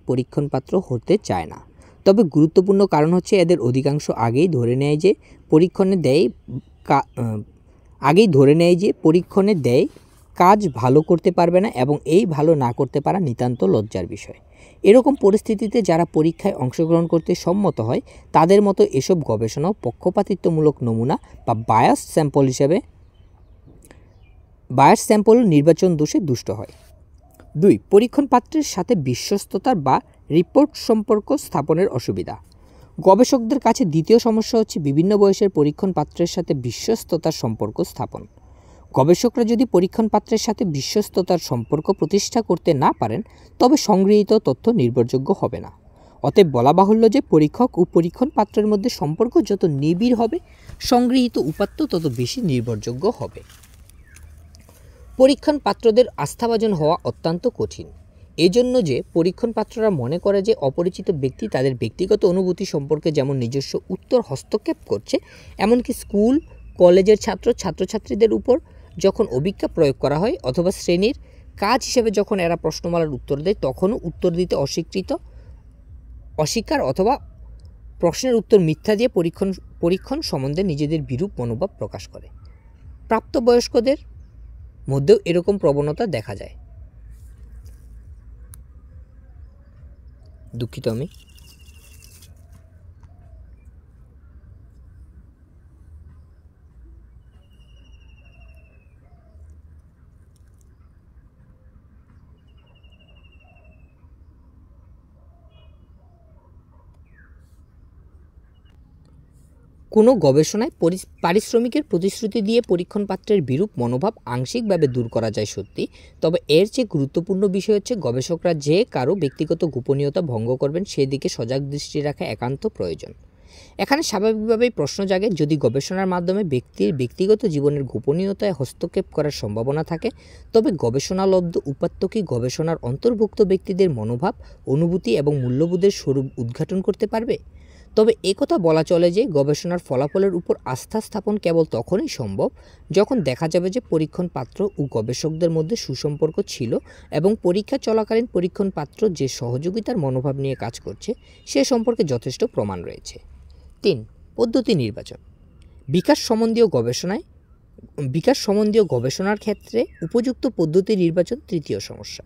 পাত্র হতে চায় না তবে গুরুত্বপূর্ণ কারণ হচ্ছে এদের অধিকাংশ আগেই ধরে নেয় যে পরীক্ষণে দেয় আগেই ধরে নেয় যে পরীক্ষণে দেয় কাজ ভালো করতে পারবে না এবং এই ভালো না করতে পারা নিতান্ত লজ্জার বিষয় এরকম পরিস্থিতিতে যারা পরীক্ষায় অংশগ্রহণ করতে সম্মত হয় তাদের মতো এসব গবেষণাও পক্ষপাতিত্বমূলক নমুনা বা বায়াস স্যাম্পল হিসেবে বায়াস স্যাম্পল নির্বাচন দোষে দুষ্ট হয় দুই পরীক্ষণ পাত্রের সাথে বিশ্বস্ততার বা রিপোর্ট সম্পর্ক স্থাপনের অসুবিধা গবেষকদের কাছে দ্বিতীয় সমস্যা হচ্ছে বিভিন্ন বয়সের পরীক্ষণ পাত্রের সাথে বিশ্বস্ততার সম্পর্ক স্থাপন গবেষকরা যদি পরীক্ষণ পাত্রের সাথে বিশ্বস্ততার সম্পর্ক প্রতিষ্ঠা করতে না পারেন তবে সংগৃহীত তথ্য নির্ভরযোগ্য হবে না অতএব বলা বাহুল্য যে পরীক্ষক ও পরীক্ষণ পাত্রের মধ্যে সম্পর্ক যত নিবিড় হবে সংগৃহীত উপাত্ত তত বেশি নির্ভরযোগ্য হবে পরীক্ষণ পাত্রদের আস্থাভাজন হওয়া অত্যন্ত কঠিন এজন্য যে পরীক্ষণ পাত্ররা মনে করে যে অপরিচিত ব্যক্তি তাদের ব্যক্তিগত অনুভূতি সম্পর্কে যেমন নিজস্ব উত্তর হস্তক্ষেপ করছে এমনকি স্কুল কলেজের ছাত্র ছাত্রছাত্রীদের উপর যখন অভিজ্ঞা প্রয়োগ করা হয় অথবা শ্রেণীর কাজ হিসেবে যখন এরা প্রশ্নমালার উত্তর দেয় তখনও উত্তর দিতে অস্বীকৃত অস্বীকার অথবা প্রশ্নের উত্তর মিথ্যা দিয়ে পরীক্ষণ পরীক্ষণ সম্বন্ধে নিজেদের বিরূপ মনোভাব প্রকাশ করে প্রাপ্তবয়স্কদের মধ্যেও এরকম প্রবণতা দেখা যায় দুঃখিত আমি কোনো গবেষণায় পারিশ্রমিকের প্রতিশ্রুতি দিয়ে পরীক্ষণ পাত্রের বিরূপ মনোভাব আংশিকভাবে দূর করা যায় সত্যি তবে এর চেয়ে গুরুত্বপূর্ণ বিষয় হচ্ছে গবেষকরা যে কারো ব্যক্তিগত গোপনীয়তা ভঙ্গ করবেন সেদিকে সজাগ দৃষ্টি রাখা একান্ত প্রয়োজন এখানে স্বাভাবিকভাবেই প্রশ্ন জাগে যদি গবেষণার মাধ্যমে ব্যক্তির ব্যক্তিগত জীবনের গোপনীয়তায় হস্তক্ষেপ করার সম্ভাবনা থাকে তবে গবেষণালব্ধ উপাত্ত কি গবেষণার অন্তর্ভুক্ত ব্যক্তিদের মনোভাব অনুভূতি এবং মূল্যবোধের স্বরূপ উদ্ঘাটন করতে পারবে তবে একথা বলা চলে যে গবেষণার ফলাফলের উপর আস্থা স্থাপন কেবল তখনই সম্ভব যখন দেখা যাবে যে পরীক্ষণ পাত্র ও গবেষকদের মধ্যে সুসম্পর্ক ছিল এবং পরীক্ষা চলাকালীন পরীক্ষণ পাত্র যে সহযোগিতার মনোভাব নিয়ে কাজ করছে সে সম্পর্কে যথেষ্ট প্রমাণ রয়েছে তিন পদ্ধতি নির্বাচন বিকাশ সম্বন্ধীয় গবেষণায় বিকাশ সম্বন্ধীয় গবেষণার ক্ষেত্রে উপযুক্ত পদ্ধতি নির্বাচন তৃতীয় সমস্যা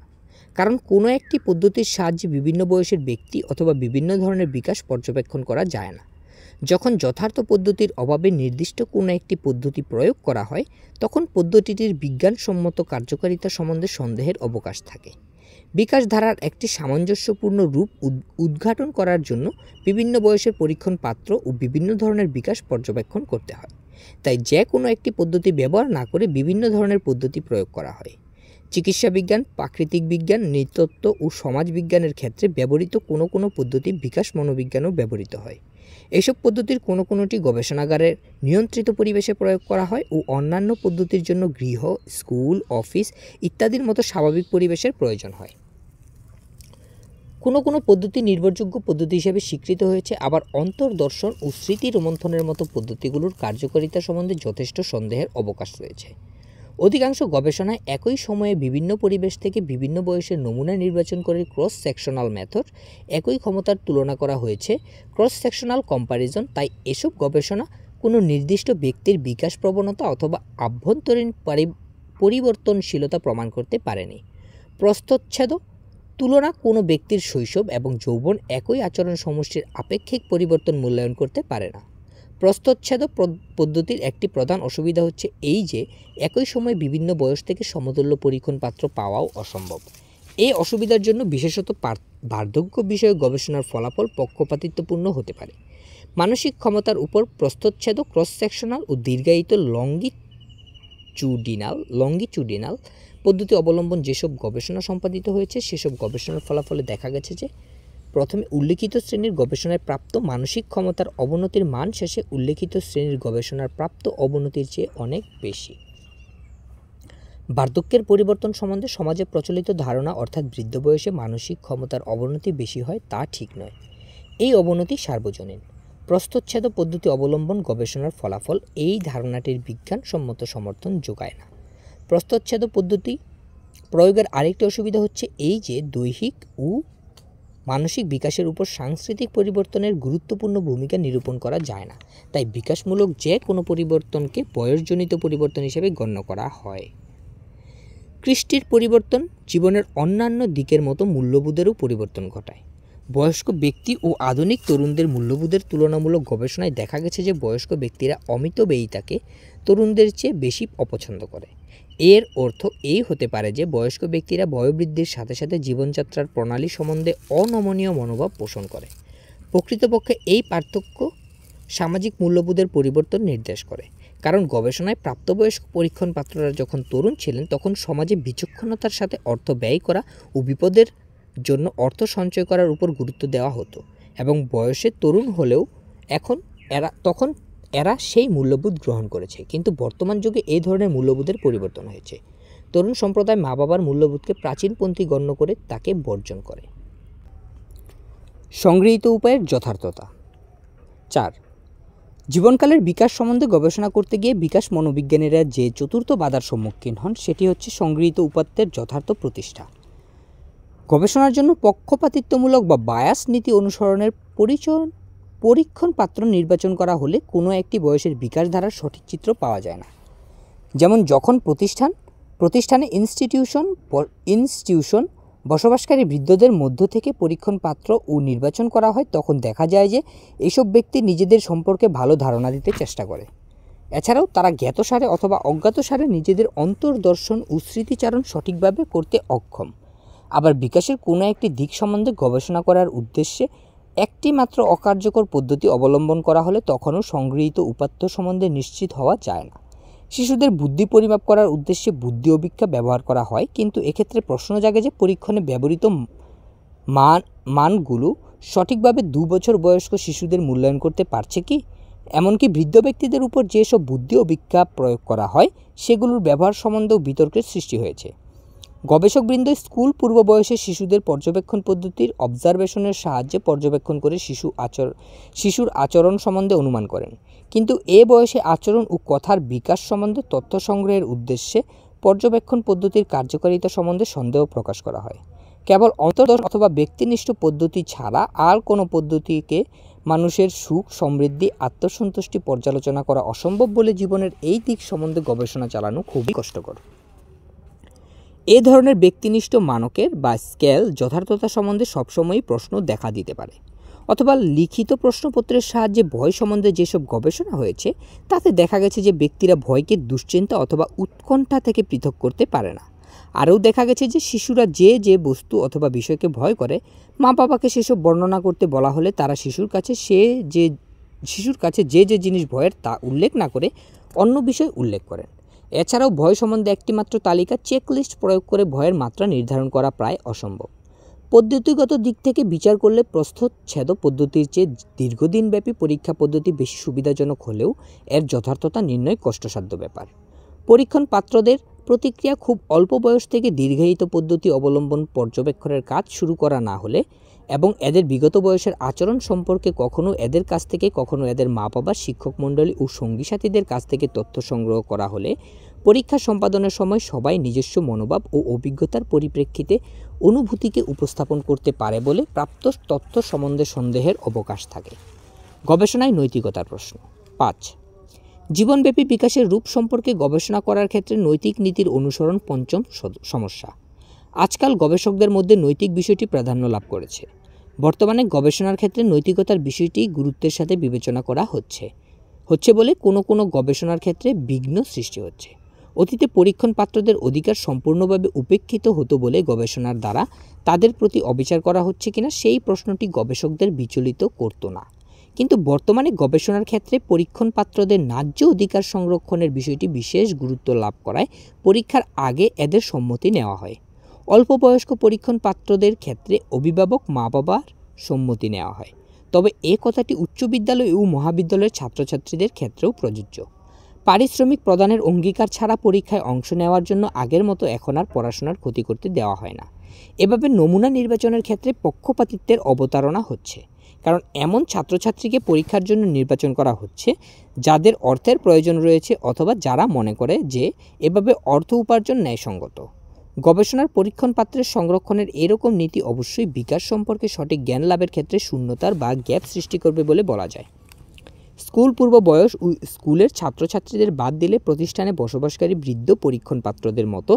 কারণ কোনো একটি পদ্ধতির সাহায্যে বিভিন্ন বয়সের ব্যক্তি অথবা বিভিন্ন ধরনের বিকাশ পর্যবেক্ষণ করা যায় না যখন যথার্থ পদ্ধতির অভাবে নির্দিষ্ট কোনো একটি পদ্ধতি প্রয়োগ করা হয় তখন পদ্ধতিটির বিজ্ঞানসম্মত কার্যকারিতা সম্বন্ধে সন্দেহের অবকাশ থাকে বিকাশ ধারার একটি সামঞ্জস্যপূর্ণ রূপ উদ্ঘাটন করার জন্য বিভিন্ন বয়সের পরীক্ষণ পাত্র ও বিভিন্ন ধরনের বিকাশ পর্যবেক্ষণ করতে হয় তাই যে কোনো একটি পদ্ধতি ব্যবহার না করে বিভিন্ন ধরনের পদ্ধতি প্রয়োগ করা হয় চিকিৎসা বিজ্ঞান প্রাকৃতিক বিজ্ঞান নৃতত্ব ও সমাজ বিজ্ঞানের ক্ষেত্রে ব্যবহৃত কোনো কোনো পদ্ধতি বিকাশ মনোবিজ্ঞানও ব্যবহৃত হয় এসব পদ্ধতির কোনো কোনোটি গবেষণাগারের নিয়ন্ত্রিত পরিবেশে প্রয়োগ করা হয় ও অন্যান্য পদ্ধতির জন্য গৃহ স্কুল অফিস ইত্যাদির মতো স্বাভাবিক পরিবেশের প্রয়োজন হয় কোনো কোনো পদ্ধতি নির্ভরযোগ্য পদ্ধতি হিসেবে স্বীকৃত হয়েছে আবার অন্তর্দর্শন ও স্মৃতি রোমন্থনের মতো পদ্ধতিগুলোর কার্যকারিতা সম্বন্ধে যথেষ্ট সন্দেহের অবকাশ রয়েছে অধিকাংশ গবেষণায় একই সময়ে বিভিন্ন পরিবেশ থেকে বিভিন্ন বয়সের নমুনা নির্বাচন করে ক্রস সেকশনাল মেথড একই ক্ষমতার তুলনা করা হয়েছে ক্রস সেকশনাল কম্প্যারিজন তাই এসব গবেষণা কোনো নির্দিষ্ট ব্যক্তির বিকাশ প্রবণতা অথবা আভ্যন্তরীণ পরিবর্তনশীলতা প্রমাণ করতে পারেনি প্রস্তচ্ছেদ তুলনা কোনো ব্যক্তির শৈশব এবং যৌবন একই আচরণ সমষ্টির আপেক্ষিক পরিবর্তন মূল্যায়ন করতে পারে না প্রস্তচ্ছেদ পদ্ধতির একটি প্রধান অসুবিধা হচ্ছে এই যে একই সময়ে বিভিন্ন বয়স থেকে সমতুল্য পরীক্ষণ পাত্র পাওয়াও অসম্ভব এই অসুবিধার জন্য বিশেষত বার্ধক্য বিষয়ে গবেষণার ফলাফল পক্ষপাতিত্বপূর্ণ হতে পারে মানসিক ক্ষমতার উপর প্রস্তচ্ছেদ ক্রস সেকশনাল ও দীর্ঘায়িত লঙ্গি চুডিনাল লঙ্গি চুডিনাল পদ্ধতি অবলম্বন যেসব গবেষণা সম্পাদিত হয়েছে সেসব গবেষণার ফলাফলে দেখা গেছে যে প্রথমে উল্লেখিত শ্রেণীর গবেষণায় প্রাপ্ত মানসিক ক্ষমতার অবনতির মান শেষে উল্লেখিত শ্রেণীর গবেষণার প্রাপ্ত অবনতির চেয়ে অনেক বেশি বার্ধক্যের পরিবর্তন সম্বন্ধে সমাজে প্রচলিত ধারণা অর্থাৎ বৃদ্ধ বয়সে মানসিক ক্ষমতার অবনতি বেশি হয় তা ঠিক নয় এই অবনতি সার্বজনীন প্রস্তচ্ছেদ পদ্ধতি অবলম্বন গবেষণার ফলাফল এই ধারণাটির বিজ্ঞানসম্মত সমর্থন যোগায় না প্রস্তচ্ছেদ পদ্ধতি প্রয়োগের আরেকটি অসুবিধা হচ্ছে এই যে দৈহিক ও মানসিক বিকাশের উপর সাংস্কৃতিক পরিবর্তনের গুরুত্বপূর্ণ ভূমিকা নিরূপণ করা যায় না তাই বিকাশমূলক যে কোনো পরিবর্তনকে বয়সজনিত পরিবর্তন হিসেবে গণ্য করা হয় কৃষ্টির পরিবর্তন জীবনের অন্যান্য দিকের মতো মূল্যবোধেরও পরিবর্তন ঘটায় বয়স্ক ব্যক্তি ও আধুনিক তরুণদের মূল্যবোধের তুলনামূলক গবেষণায় দেখা গেছে যে বয়স্ক ব্যক্তিরা অমিত ব্যয়িতাকে তরুণদের চেয়ে বেশি অপছন্দ করে এর অর্থ এই হতে পারে যে বয়স্ক ব্যক্তিরা বয়োবৃদ্ধির সাথে সাথে জীবনযাত্রার প্রণালী সম্বন্ধে অনমনীয় মনোভাব পোষণ করে প্রকৃতপক্ষে এই পার্থক্য সামাজিক মূল্যবোধের পরিবর্তন নির্দেশ করে কারণ গবেষণায় প্রাপ্তবয়স্ক পরীক্ষণ পাত্ররা যখন তরুণ ছিলেন তখন সমাজে বিচক্ষণতার সাথে অর্থ ব্যয় করা ও বিপদের জন্য অর্থ সঞ্চয় করার উপর গুরুত্ব দেওয়া হতো এবং বয়সে তরুণ হলেও এখন এরা তখন এরা সেই মূল্যবোধ গ্রহণ করেছে কিন্তু বর্তমান যুগে এই ধরনের মূল্যবোধের পরিবর্তন হয়েছে তরুণ সম্প্রদায় মা বাবার মূল্যবোধকে প্রাচীনপন্থী গণ্য করে তাকে বর্জন করে সংগৃহীত উপায়ের যথার্থতা চার জীবনকালের বিকাশ সম্বন্ধে গবেষণা করতে গিয়ে বিকাশ মনোবিজ্ঞানীরা যে চতুর্থ বাধার সম্মুখীন হন সেটি হচ্ছে সংগৃহীত উপাত্তের যথার্থ প্রতিষ্ঠা গবেষণার জন্য পক্ষপাতিত্বমূলক বা বায়াস নীতি অনুসরণের পরিচয় পরীক্ষণ পাত্র নির্বাচন করা হলে কোনো একটি বয়সের বিকাশ ধারার সঠিক চিত্র পাওয়া যায় না যেমন যখন প্রতিষ্ঠান প্রতিষ্ঠানে ইনস্টিটিউশন ইনস্টিটিউশন বসবাসকারী বৃদ্ধদের মধ্য থেকে পরীক্ষণ পাত্র ও নির্বাচন করা হয় তখন দেখা যায় যে এইসব ব্যক্তি নিজেদের সম্পর্কে ভালো ধারণা দিতে চেষ্টা করে এছাড়াও তারা জ্ঞাতসারে অথবা অজ্ঞাতসারে নিজেদের অন্তর্দর্শন ও স্মৃতিচারণ সঠিকভাবে করতে অক্ষম আবার বিকাশের কোনো একটি দিক সম্বন্ধে গবেষণা করার উদ্দেশ্যে একটি মাত্র অকার্যকর পদ্ধতি অবলম্বন করা হলে তখনও সংগৃহীত উপাত্ত সম্বন্ধে নিশ্চিত হওয়া যায় না শিশুদের বুদ্ধি পরিমাপ করার উদ্দেশ্যে বুদ্ধি অভিজ্ঞা ব্যবহার করা হয় কিন্তু এক্ষেত্রে প্রশ্ন জাগে যে পরীক্ষণে ব্যবহৃত মান মানগুলো সঠিকভাবে দু বছর বয়স্ক শিশুদের মূল্যায়ন করতে পারছে কি এমনকি বৃদ্ধ ব্যক্তিদের উপর যেসব বুদ্ধি অভিজ্ঞা প্রয়োগ করা হয় সেগুলোর ব্যবহার সম্বন্ধেও বিতর্কের সৃষ্টি হয়েছে গবেষকবৃন্দ স্কুল পূর্ব বয়সে শিশুদের পর্যবেক্ষণ পদ্ধতির অবজারভেশনের সাহায্যে পর্যবেক্ষণ করে শিশু আচর শিশুর আচরণ সম্বন্ধে অনুমান করেন কিন্তু এ বয়সে আচরণ ও কথার বিকাশ সম্বন্ধে তথ্য সংগ্রহের উদ্দেশ্যে পর্যবেক্ষণ পদ্ধতির কার্যকারিতা সম্বন্ধে সন্দেহ প্রকাশ করা হয় কেবল অন্তর্দশ অথবা ব্যক্তিনিষ্ঠ পদ্ধতি ছাড়া আর কোনো পদ্ধতিকে মানুষের সুখ সমৃদ্ধি আত্মসন্তুষ্টি পর্যালোচনা করা অসম্ভব বলে জীবনের এই দিক সম্বন্ধে গবেষণা চালানো খুবই কষ্টকর এ ধরনের ব্যক্তিনিষ্ঠ মানকের বা স্কেল যথার্থতা সম্বন্ধে সবসময়ই প্রশ্ন দেখা দিতে পারে অথবা লিখিত প্রশ্নপত্রের সাহায্যে ভয় সম্বন্ধে যেসব গবেষণা হয়েছে তাতে দেখা গেছে যে ব্যক্তিরা ভয়কে দুশ্চিন্তা অথবা উৎকণ্ঠা থেকে পৃথক করতে পারে না আরও দেখা গেছে যে শিশুরা যে যে বস্তু অথবা বিষয়কে ভয় করে মা বাবাকে সেসব বর্ণনা করতে বলা হলে তারা শিশুর কাছে সে যে শিশুর কাছে যে যে জিনিস ভয়ের তা উল্লেখ না করে অন্য বিষয় উল্লেখ করেন এছাড়াও ভয় সম্বন্ধে একটিমাত্র তালিকা চেকলিস্ট প্রয়োগ করে ভয়ের মাত্রা নির্ধারণ করা প্রায় অসম্ভব পদ্ধতিগত দিক থেকে বিচার করলে প্রস্থচ্ছেদ পদ্ধতির চেয়ে দীর্ঘদিনব্যাপী পরীক্ষা পদ্ধতি বেশি সুবিধাজনক হলেও এর যথার্থতা নির্ণয় কষ্টসাধ্য ব্যাপার পরীক্ষণ পাত্রদের প্রতিক্রিয়া খুব অল্প বয়স থেকে দীর্ঘায়িত পদ্ধতি অবলম্বন পর্যবেক্ষণের কাজ শুরু করা না হলে এবং এদের বিগত বয়সের আচরণ সম্পর্কে কখনো এদের কাছ থেকে কখনো এদের মা বাবা শিক্ষক মণ্ডলী ও সঙ্গী সাথীদের কাছ থেকে তথ্য সংগ্রহ করা হলে পরীক্ষা সম্পাদনের সময় সবাই নিজস্ব মনোভাব ও অভিজ্ঞতার পরিপ্রেক্ষিতে অনুভূতিকে উপস্থাপন করতে পারে বলে প্রাপ্ত তথ্য সম্বন্ধে সন্দেহের অবকাশ থাকে গবেষণায় নৈতিকতার প্রশ্ন পাঁচ জীবনব্যাপী বিকাশের রূপ সম্পর্কে গবেষণা করার ক্ষেত্রে নৈতিক নীতির অনুসরণ পঞ্চম সমস্যা আজকাল গবেষকদের মধ্যে নৈতিক বিষয়টি প্রাধান্য লাভ করেছে বর্তমানে গবেষণার ক্ষেত্রে নৈতিকতার বিষয়টি গুরুত্বের সাথে বিবেচনা করা হচ্ছে হচ্ছে বলে কোনো কোনো গবেষণার ক্ষেত্রে বিঘ্ন সৃষ্টি হচ্ছে অতীতে পরীক্ষণ পাত্রদের অধিকার সম্পূর্ণভাবে উপেক্ষিত হতো বলে গবেষণার দ্বারা তাদের প্রতি অবিচার করা হচ্ছে কিনা সেই প্রশ্নটি গবেষকদের বিচলিত করতো না কিন্তু বর্তমানে গবেষণার ক্ষেত্রে পরীক্ষণ পাত্রদের ন্যায্য অধিকার সংরক্ষণের বিষয়টি বিশেষ গুরুত্ব লাভ করায় পরীক্ষার আগে এদের সম্মতি নেওয়া হয় অল্প বয়স্ক পরীক্ষণ পাত্রদের ক্ষেত্রে অভিভাবক মা বাবার সম্মতি নেওয়া হয় তবে এ কথাটি উচ্চ বিদ্যালয় ও মহাবিদ্যালয়ের ছাত্রছাত্রীদের ক্ষেত্রেও প্রযোজ্য পারিশ্রমিক প্রদানের অঙ্গীকার ছাড়া পরীক্ষায় অংশ নেওয়ার জন্য আগের মতো এখন আর পড়াশোনার ক্ষতি করতে দেওয়া হয় না এভাবে নমুনা নির্বাচনের ক্ষেত্রে পক্ষপাতিত্বের অবতারণা হচ্ছে কারণ এমন ছাত্রছাত্রীকে পরীক্ষার জন্য নির্বাচন করা হচ্ছে যাদের অর্থের প্রয়োজন রয়েছে অথবা যারা মনে করে যে এভাবে অর্থ উপার্জন ন্যায়সঙ্গত গবেষণার পরীক্ষণ পাত্রের সংরক্ষণের এরকম নীতি অবশ্যই বিকাশ সম্পর্কে সঠিক জ্ঞান লাভের ক্ষেত্রে শূন্যতার বা গ্যাপ সৃষ্টি করবে বলে বলা যায় স্কুল পূর্ব বয়স স্কুলের ছাত্রছাত্রীদের বাদ দিলে প্রতিষ্ঠানে বসবাসকারী বৃদ্ধ পরীক্ষণ পাত্রদের মতো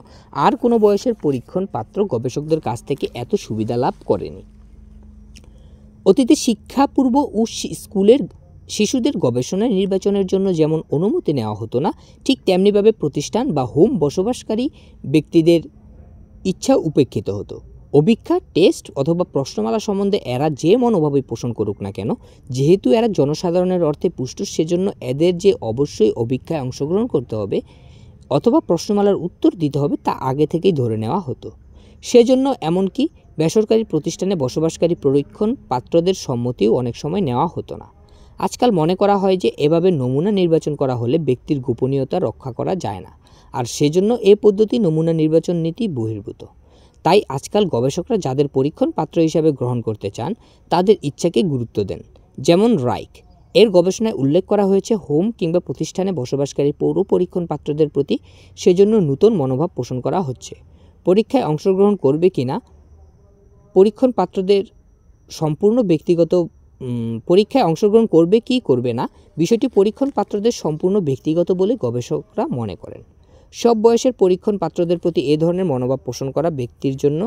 আর কোনো বয়সের পরীক্ষণ পাত্র গবেষকদের কাছ থেকে এত সুবিধা লাভ করেনি অতীতে শিক্ষাপূর্ব ও স্কুলের শিশুদের গবেষণা নির্বাচনের জন্য যেমন অনুমতি নেওয়া হতো না ঠিক তেমনিভাবে প্রতিষ্ঠান বা হোম বসবাসকারী ব্যক্তিদের ইচ্ছা উপেক্ষিত হতো অভিক্ষা টেস্ট অথবা প্রশ্নমালা সম্বন্ধে এরা যে মনোভাবই পোষণ করুক না কেন যেহেতু এরা জনসাধারণের অর্থে পুষ্ট সেজন্য এদের যে অবশ্যই অভিক্ষায় অংশগ্রহণ করতে হবে অথবা প্রশ্নমালার উত্তর দিতে হবে তা আগে থেকেই ধরে নেওয়া হতো সেজন্য এমনকি বেসরকারি প্রতিষ্ঠানে বসবাসকারী প্রশিক্ষণ পাত্রদের সম্মতিও অনেক সময় নেওয়া হতো না আজকাল মনে করা হয় যে এভাবে নমুনা নির্বাচন করা হলে ব্যক্তির গোপনীয়তা রক্ষা করা যায় না আর সেজন্য এ পদ্ধতি নমুনা নির্বাচন নীতি বহির্ভূত তাই আজকাল গবেষকরা যাদের পরীক্ষণ পাত্র হিসাবে গ্রহণ করতে চান তাদের ইচ্ছাকে গুরুত্ব দেন যেমন রাইক এর গবেষণায় উল্লেখ করা হয়েছে হোম কিংবা প্রতিষ্ঠানে বসবাসকারী পৌর পরীক্ষণ পাত্রদের প্রতি সেজন্য নূতন মনোভাব পোষণ করা হচ্ছে পরীক্ষায় অংশগ্রহণ করবে কি না পরীক্ষণ পাত্রদের সম্পূর্ণ ব্যক্তিগত পরীক্ষায় অংশগ্রহণ করবে কি করবে না বিষয়টি পরীক্ষণ পাত্রদের সম্পূর্ণ ব্যক্তিগত বলে গবেষকরা মনে করেন সব বয়সের পরীক্ষণ পাত্রদের প্রতি এ ধরনের মনোভাব পোষণ করা ব্যক্তির জন্য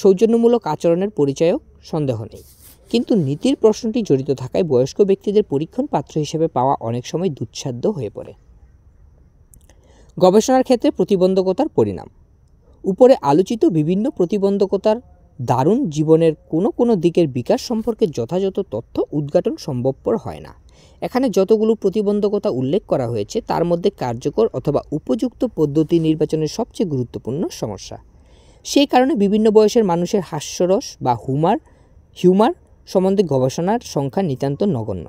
সৌজন্যমূলক আচরণের পরিচয়ও সন্দেহ নেই কিন্তু নীতির প্রশ্নটি জড়িত থাকায় বয়স্ক ব্যক্তিদের পরীক্ষণ পাত্র হিসেবে পাওয়া অনেক সময় দুঃসাধ্য হয়ে পড়ে গবেষণার ক্ষেত্রে প্রতিবন্ধকতার পরিণাম উপরে আলোচিত বিভিন্ন প্রতিবন্ধকতার দারুণ জীবনের কোনো কোনো দিকের বিকাশ সম্পর্কে যথাযথ তথ্য উদ্ঘাটন সম্ভবপর হয় না এখানে যতগুলো প্রতিবন্ধকতা উল্লেখ করা হয়েছে তার মধ্যে কার্যকর অথবা উপযুক্ত পদ্ধতি নির্বাচনের সবচেয়ে গুরুত্বপূর্ণ সমস্যা সেই কারণে বিভিন্ন বয়সের মানুষের হাস্যরস বা হুমার হিউমার সম্বন্ধে গবেষণার সংখ্যা নিতান্ত নগণ্য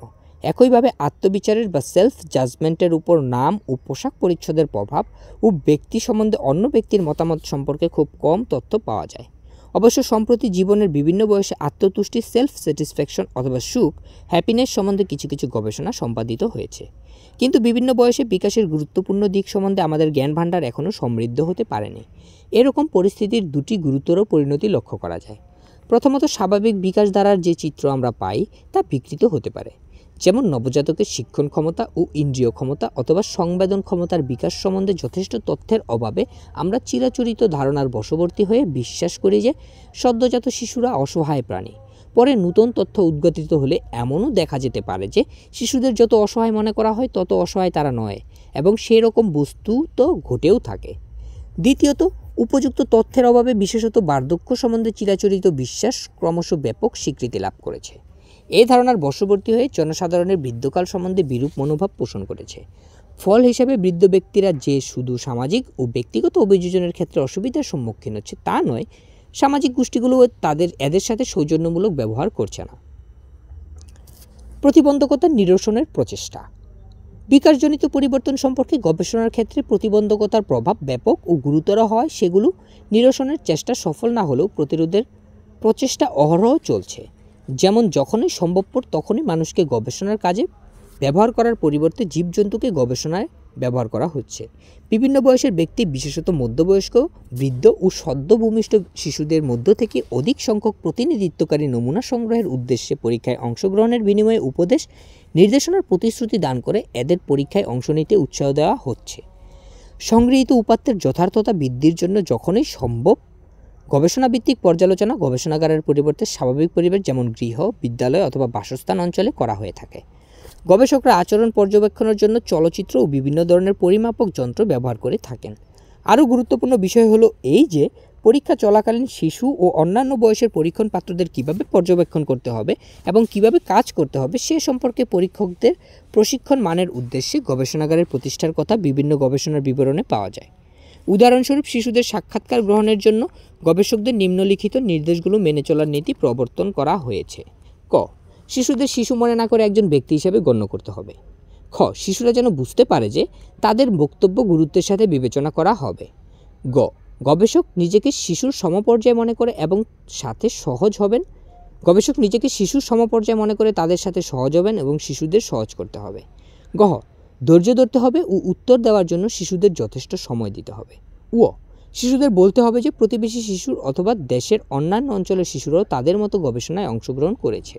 একইভাবে আত্মবিচারের বা সেলফ জাজমেন্টের উপর নাম ও পোশাক পরিচ্ছদের প্রভাব ও ব্যক্তি সম্বন্ধে অন্য ব্যক্তির মতামত সম্পর্কে খুব কম তথ্য পাওয়া যায় অবশ্য সম্প্রতি জীবনের বিভিন্ন বয়সে আত্মতুষ্টি সেলফ স্যাটিসফ্যাকশন অথবা সুখ হ্যাপিনেস সম্বন্ধে কিছু কিছু গবেষণা সম্পাদিত হয়েছে কিন্তু বিভিন্ন বয়সে বিকাশের গুরুত্বপূর্ণ দিক সম্বন্ধে আমাদের জ্ঞান ভাণ্ডার এখনও সমৃদ্ধ হতে পারেনি এরকম পরিস্থিতির দুটি গুরুতর পরিণতি লক্ষ্য করা যায় প্রথমত স্বাভাবিক বিকাশ ধারার যে চিত্র আমরা পাই তা বিকৃত হতে পারে যেমন নবজাতকের শিক্ষণ ক্ষমতা ও ইন্দ্রিয় ক্ষমতা অথবা সংবেদন ক্ষমতার বিকাশ সম্বন্ধে যথেষ্ট তথ্যের অভাবে আমরা চিরাচরিত ধারণার বশবর্তী হয়ে বিশ্বাস করি যে সদ্যজাত শিশুরা অসহায় প্রাণী পরে নূতন তথ্য উদ্ঘাটিত হলে এমনও দেখা যেতে পারে যে শিশুদের যত অসহায় মনে করা হয় তত অসহায় তারা নয় এবং সেই রকম বস্তু তো ঘটেও থাকে দ্বিতীয়ত উপযুক্ত তথ্যের অভাবে বিশেষত বার্ধক্য সম্বন্ধে চিরাচরিত বিশ্বাস ক্রমশ ব্যাপক স্বীকৃতি লাভ করেছে এই ধারণার বশবর্তী হয়ে জনসাধারণের বৃদ্ধকাল সম্বন্ধে বিরূপ মনোভাব পোষণ করেছে ফল হিসেবে বৃদ্ধ ব্যক্তিরা যে শুধু সামাজিক ও ব্যক্তিগত অভিযোজনের ক্ষেত্রে অসুবিধার সম্মুখীন হচ্ছে তা নয় সামাজিক গোষ্ঠীগুলোও তাদের এদের সাথে সৌজন্যমূলক ব্যবহার করছে না প্রতিবন্ধকতা নিরসনের প্রচেষ্টা বিকাশজনিত পরিবর্তন সম্পর্কে গবেষণার ক্ষেত্রে প্রতিবন্ধকতার প্রভাব ব্যাপক ও গুরুতর হয় সেগুলো নিরসনের চেষ্টা সফল না হলেও প্রতিরোধের প্রচেষ্টা অহরহ চলছে যেমন যখনই সম্ভবপর তখনই মানুষকে গবেষণার কাজে ব্যবহার করার পরিবর্তে জীবজন্তুকে গবেষণায় ব্যবহার করা হচ্ছে বিভিন্ন বয়সের ব্যক্তি বিশেষত মধ্যবয়স্ক বৃদ্ধ ও সদ্যভূমিষ্ঠ শিশুদের মধ্য থেকে অধিক সংখ্যক প্রতিনিধিত্বকারী নমুনা সংগ্রহের উদ্দেশ্যে পরীক্ষায় অংশগ্রহণের বিনিময়ে উপদেশ নির্দেশনার প্রতিশ্রুতি দান করে এদের পরীক্ষায় অংশ নিতে উৎসাহ দেওয়া হচ্ছে সংগৃহীত উপাত্তের যথার্থতা বৃদ্ধির জন্য যখনই সম্ভব গবেষণাভিত্তিক পর্যালোচনা গবেষণাগারের পরিবর্তে স্বাভাবিক পরিবেশ যেমন গৃহ বিদ্যালয় অথবা বাসস্থান অঞ্চলে করা হয়ে থাকে গবেষকরা আচরণ পর্যবেক্ষণের জন্য চলচ্চিত্র ও বিভিন্ন ধরনের পরিমাপক যন্ত্র ব্যবহার করে থাকেন আরও গুরুত্বপূর্ণ বিষয় হলো এই যে পরীক্ষা চলাকালীন শিশু ও অন্যান্য বয়সের পরীক্ষণ পাত্রদের কীভাবে পর্যবেক্ষণ করতে হবে এবং কিভাবে কাজ করতে হবে সে সম্পর্কে পরীক্ষকদের প্রশিক্ষণ মানের উদ্দেশ্যে গবেষণাগারের প্রতিষ্ঠার কথা বিভিন্ন গবেষণার বিবরণে পাওয়া যায় উদাহরণস্বরূপ শিশুদের সাক্ষাৎকার গ্রহণের জন্য গবেষকদের নিম্নলিখিত নির্দেশগুলো মেনে চলার নীতি প্রবর্তন করা হয়েছে ক শিশুদের শিশু মনে না করে একজন ব্যক্তি হিসেবে গণ্য করতে হবে খ শিশুরা যেন বুঝতে পারে যে তাদের বক্তব্য গুরুত্বের সাথে বিবেচনা করা হবে গ গবেষক নিজেকে শিশুর সমপর্যায় মনে করে এবং সাথে সহজ হবেন গবেষক নিজেকে শিশুর সমপর্যায় মনে করে তাদের সাথে সহজ হবেন এবং শিশুদের সহজ করতে হবে গহ ধৈর্য ধরতে হবে ও উত্তর দেওয়ার জন্য শিশুদের যথেষ্ট সময় দিতে হবে ও শিশুদের বলতে হবে যে প্রতিবেশী শিশুর অথবা দেশের অন্যান্য অঞ্চলের শিশুরাও তাদের মতো গবেষণায় অংশগ্রহণ করেছে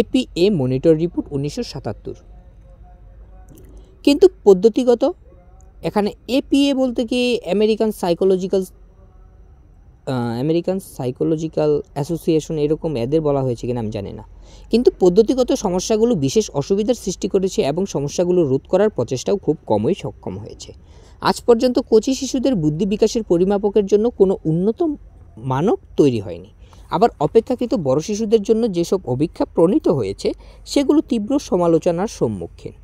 এপিএ মনিটর রিপোর্ট উনিশশো সাতাত্তর কিন্তু পদ্ধতিগত এখানে এপিএ বলতে কি American Psychological American Psychological Association এরকম এদের বলা হয়েছে কিনা আমি জানি না কিন্তু পদ্ধতিগত সমস্যাগুলো বিশেষ অসুবিধার সৃষ্টি করেছে এবং সমস্যাগুলো রোধ করার প্রচেষ্টাও খুব কমই সক্ষম হয়েছে আজ পর্যন্ত কোচি শিশুদের বুদ্ধি বিকাশের পরিমাপকের জন্য কোনো উন্নত মানক তৈরি হয়নি আবার অপেক্ষাকৃত বড় শিশুদের জন্য যেসব অভিক্ষা প্রণীত হয়েছে সেগুলো তীব্র সমালোচনার সম্মুখীন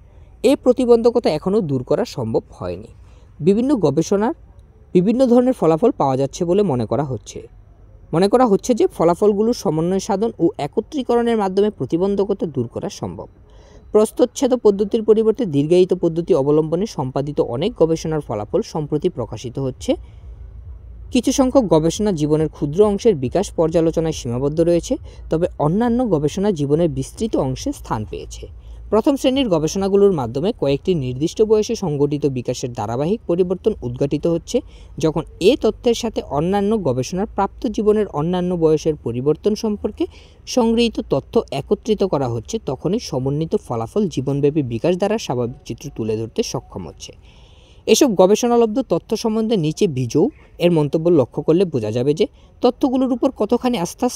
এ প্রতিবন্ধকতা এখনও দূর করা সম্ভব হয়নি বিভিন্ন গবেষণার বিভিন্ন ধরনের ফলাফল পাওয়া যাচ্ছে বলে মনে করা হচ্ছে মনে করা হচ্ছে যে ফলাফলগুলোর সমন্বয় সাধন ও একত্রীকরণের মাধ্যমে প্রতিবন্ধকতা দূর করা সম্ভব প্রস্তচ্ছেদ পদ্ধতির পরিবর্তে দীর্ঘায়িত পদ্ধতি অবলম্বনে সম্পাদিত অনেক গবেষণার ফলাফল সম্প্রতি প্রকাশিত হচ্ছে কিছু সংখ্যক গবেষণা জীবনের ক্ষুদ্র অংশের বিকাশ পর্যালোচনায় সীমাবদ্ধ রয়েছে তবে অন্যান্য গবেষণা জীবনের বিস্তৃত অংশে স্থান পেয়েছে প্রথম শ্রেণীর গবেষণাগুলোর মাধ্যমে কয়েকটি নির্দিষ্ট বয়সে সংগঠিত বিকাশের ধারাবাহিক পরিবর্তন উদ্ঘাটিত হচ্ছে যখন এ তথ্যের সাথে অন্যান্য গবেষণার প্রাপ্ত জীবনের অন্যান্য বয়সের পরিবর্তন সম্পর্কে সংগৃহীত তথ্য একত্রিত করা হচ্ছে তখনই সমন্বিত ফলাফল জীবনব্যাপী বিকাশ দ্বারা স্বাভাবিক চিত্র তুলে ধরতে সক্ষম হচ্ছে এসব গবেষণালব্ধ তথ্য সম্বন্ধে নিচে বিজৌ এর মন্তব্য লক্ষ্য করলে বোঝা যাবে যে তথ্যগুলোর উপর কতখানি আস্থা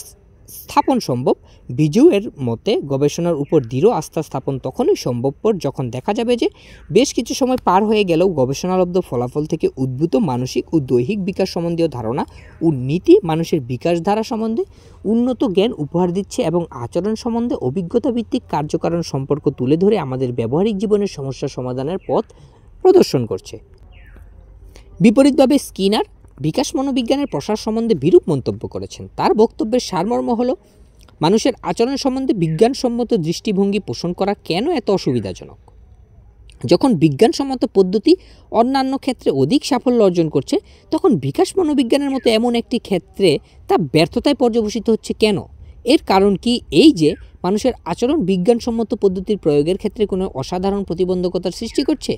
স্থাপন সম্ভব বিজুয়ের মতে গবেষণার উপর দৃঢ় আস্থা স্থাপন তখনই সম্ভবপর যখন দেখা যাবে যে বেশ কিছু সময় পার হয়ে গেলেও গবেষণালব্ধ ফলাফল থেকে উদ্ভূত মানসিক ও দৈহিক বিকাশ সম্বন্ধীয় ধারণা ও নীতি মানুষের বিকাশ ধারা সম্বন্ধে উন্নত জ্ঞান উপহার দিচ্ছে এবং আচরণ সম্বন্ধে অভিজ্ঞতা ভিত্তিক কার্যকারণ সম্পর্ক তুলে ধরে আমাদের ব্যবহারিক জীবনের সমস্যা সমাধানের পথ প্রদর্শন করছে বিপরীতভাবে স্কিনার বিকাশ মনোবিজ্ঞানের প্রসার সম্বন্ধে বিরূপ মন্তব্য করেছেন তার বক্তব্যের সারমর্ম হল মানুষের আচরণ সম্বন্ধে বিজ্ঞানসম্মত দৃষ্টিভঙ্গি পোষণ করা কেন এত অসুবিধাজনক যখন বিজ্ঞানসম্মত পদ্ধতি অন্যান্য ক্ষেত্রে অধিক সাফল্য অর্জন করছে তখন বিকাশ মনোবিজ্ঞানের মতো এমন একটি ক্ষেত্রে তা ব্যর্থতায় পর্যবেসিত হচ্ছে কেন এর কারণ কি এই যে মানুষের আচরণ বিজ্ঞানসম্মত পদ্ধতির প্রয়োগের ক্ষেত্রে কোনো অসাধারণ প্রতিবন্ধকতার সৃষ্টি করছে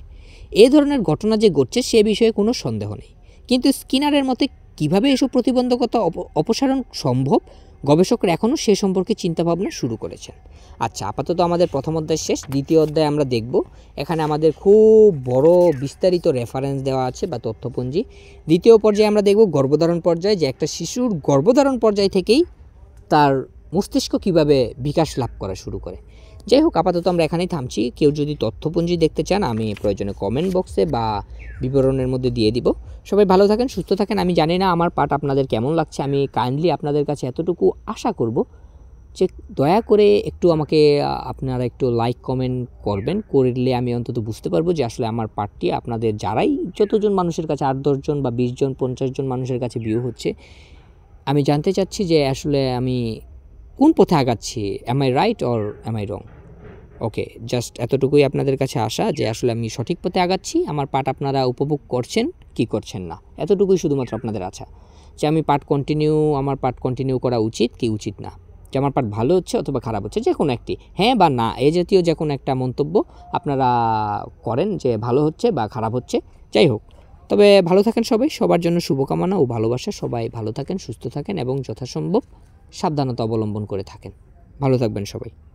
এ ধরনের ঘটনা যে ঘটছে সে বিষয়ে কোনো সন্দেহ নেই কিন্তু স্কিনারের মতে কিভাবে এসব প্রতিবন্ধকতা অপসারণ সম্ভব গবেষকরা এখনও সে সম্পর্কে চিন্তাভাবনা শুরু করেছেন আচ্ছা আপাতত আমাদের প্রথম অধ্যায় শেষ দ্বিতীয় অধ্যায় আমরা দেখব এখানে আমাদের খুব বড় বিস্তারিত রেফারেন্স দেওয়া আছে বা তথ্যপঞ্জি দ্বিতীয় পর্যায়ে আমরা দেখব গর্ভধারণ পর্যায়ে যে একটা শিশুর গর্ভধারণ পর্যায় থেকেই তার মস্তিষ্ক কিভাবে বিকাশ লাভ করা শুরু করে যাই হোক আপাতত আমরা এখানেই থামছি কেউ যদি তথ্যপুঞ্জি দেখতে চান আমি প্রয়োজনে কমেন্ট বক্সে বা বিবরণের মধ্যে দিয়ে দিব সবাই ভালো থাকেন সুস্থ থাকেন আমি জানি না আমার পাঠ আপনাদের কেমন লাগছে আমি কাইন্ডলি আপনাদের কাছে এতটুকু আশা করব যে দয়া করে একটু আমাকে আপনারা একটু লাইক কমেন্ট করবেন করলে আমি অন্তত বুঝতে পারবো যে আসলে আমার পার্টটি আপনাদের যারাই যতজন মানুষের কাছে আট দশজন বা বিশজন পঞ্চাশজন মানুষের কাছে ভিউ হচ্ছে আমি জানতে চাচ্ছি যে আসলে আমি কোন পথে আগাচ্ছি am I right or am I wrong okay just এতটুকুই আপনাদের কাছে আসা যে আসলে আমি সঠিক পথে আগাচ্ছি আমার পাঠ আপনারা উপভোগ করছেন কি করছেন না এতটুকুই শুধুমাত্র আপনাদের আশা যে আমি পাঠ কন্টিনিউ আমার পাঠ কন্টিনিউ করা উচিত কি উচিত না যে আমার পাঠ ভালো হচ্ছে অথবা খারাপ হচ্ছে যে কোনো একটি হ্যাঁ বা না এ জাতীয় যে কোনো একটা মন্তব্য আপনারা করেন যে ভালো হচ্ছে বা খারাপ হচ্ছে যাই হোক তবে ভালো থাকেন সবাই সবার জন্য শুভকামনা ও ভালোবাসা সবাই ভালো থাকেন সুস্থ থাকেন এবং যথাসম্ভব সাবধানতা অবলম্বন করে থাকেন ভালো থাকবেন সবাই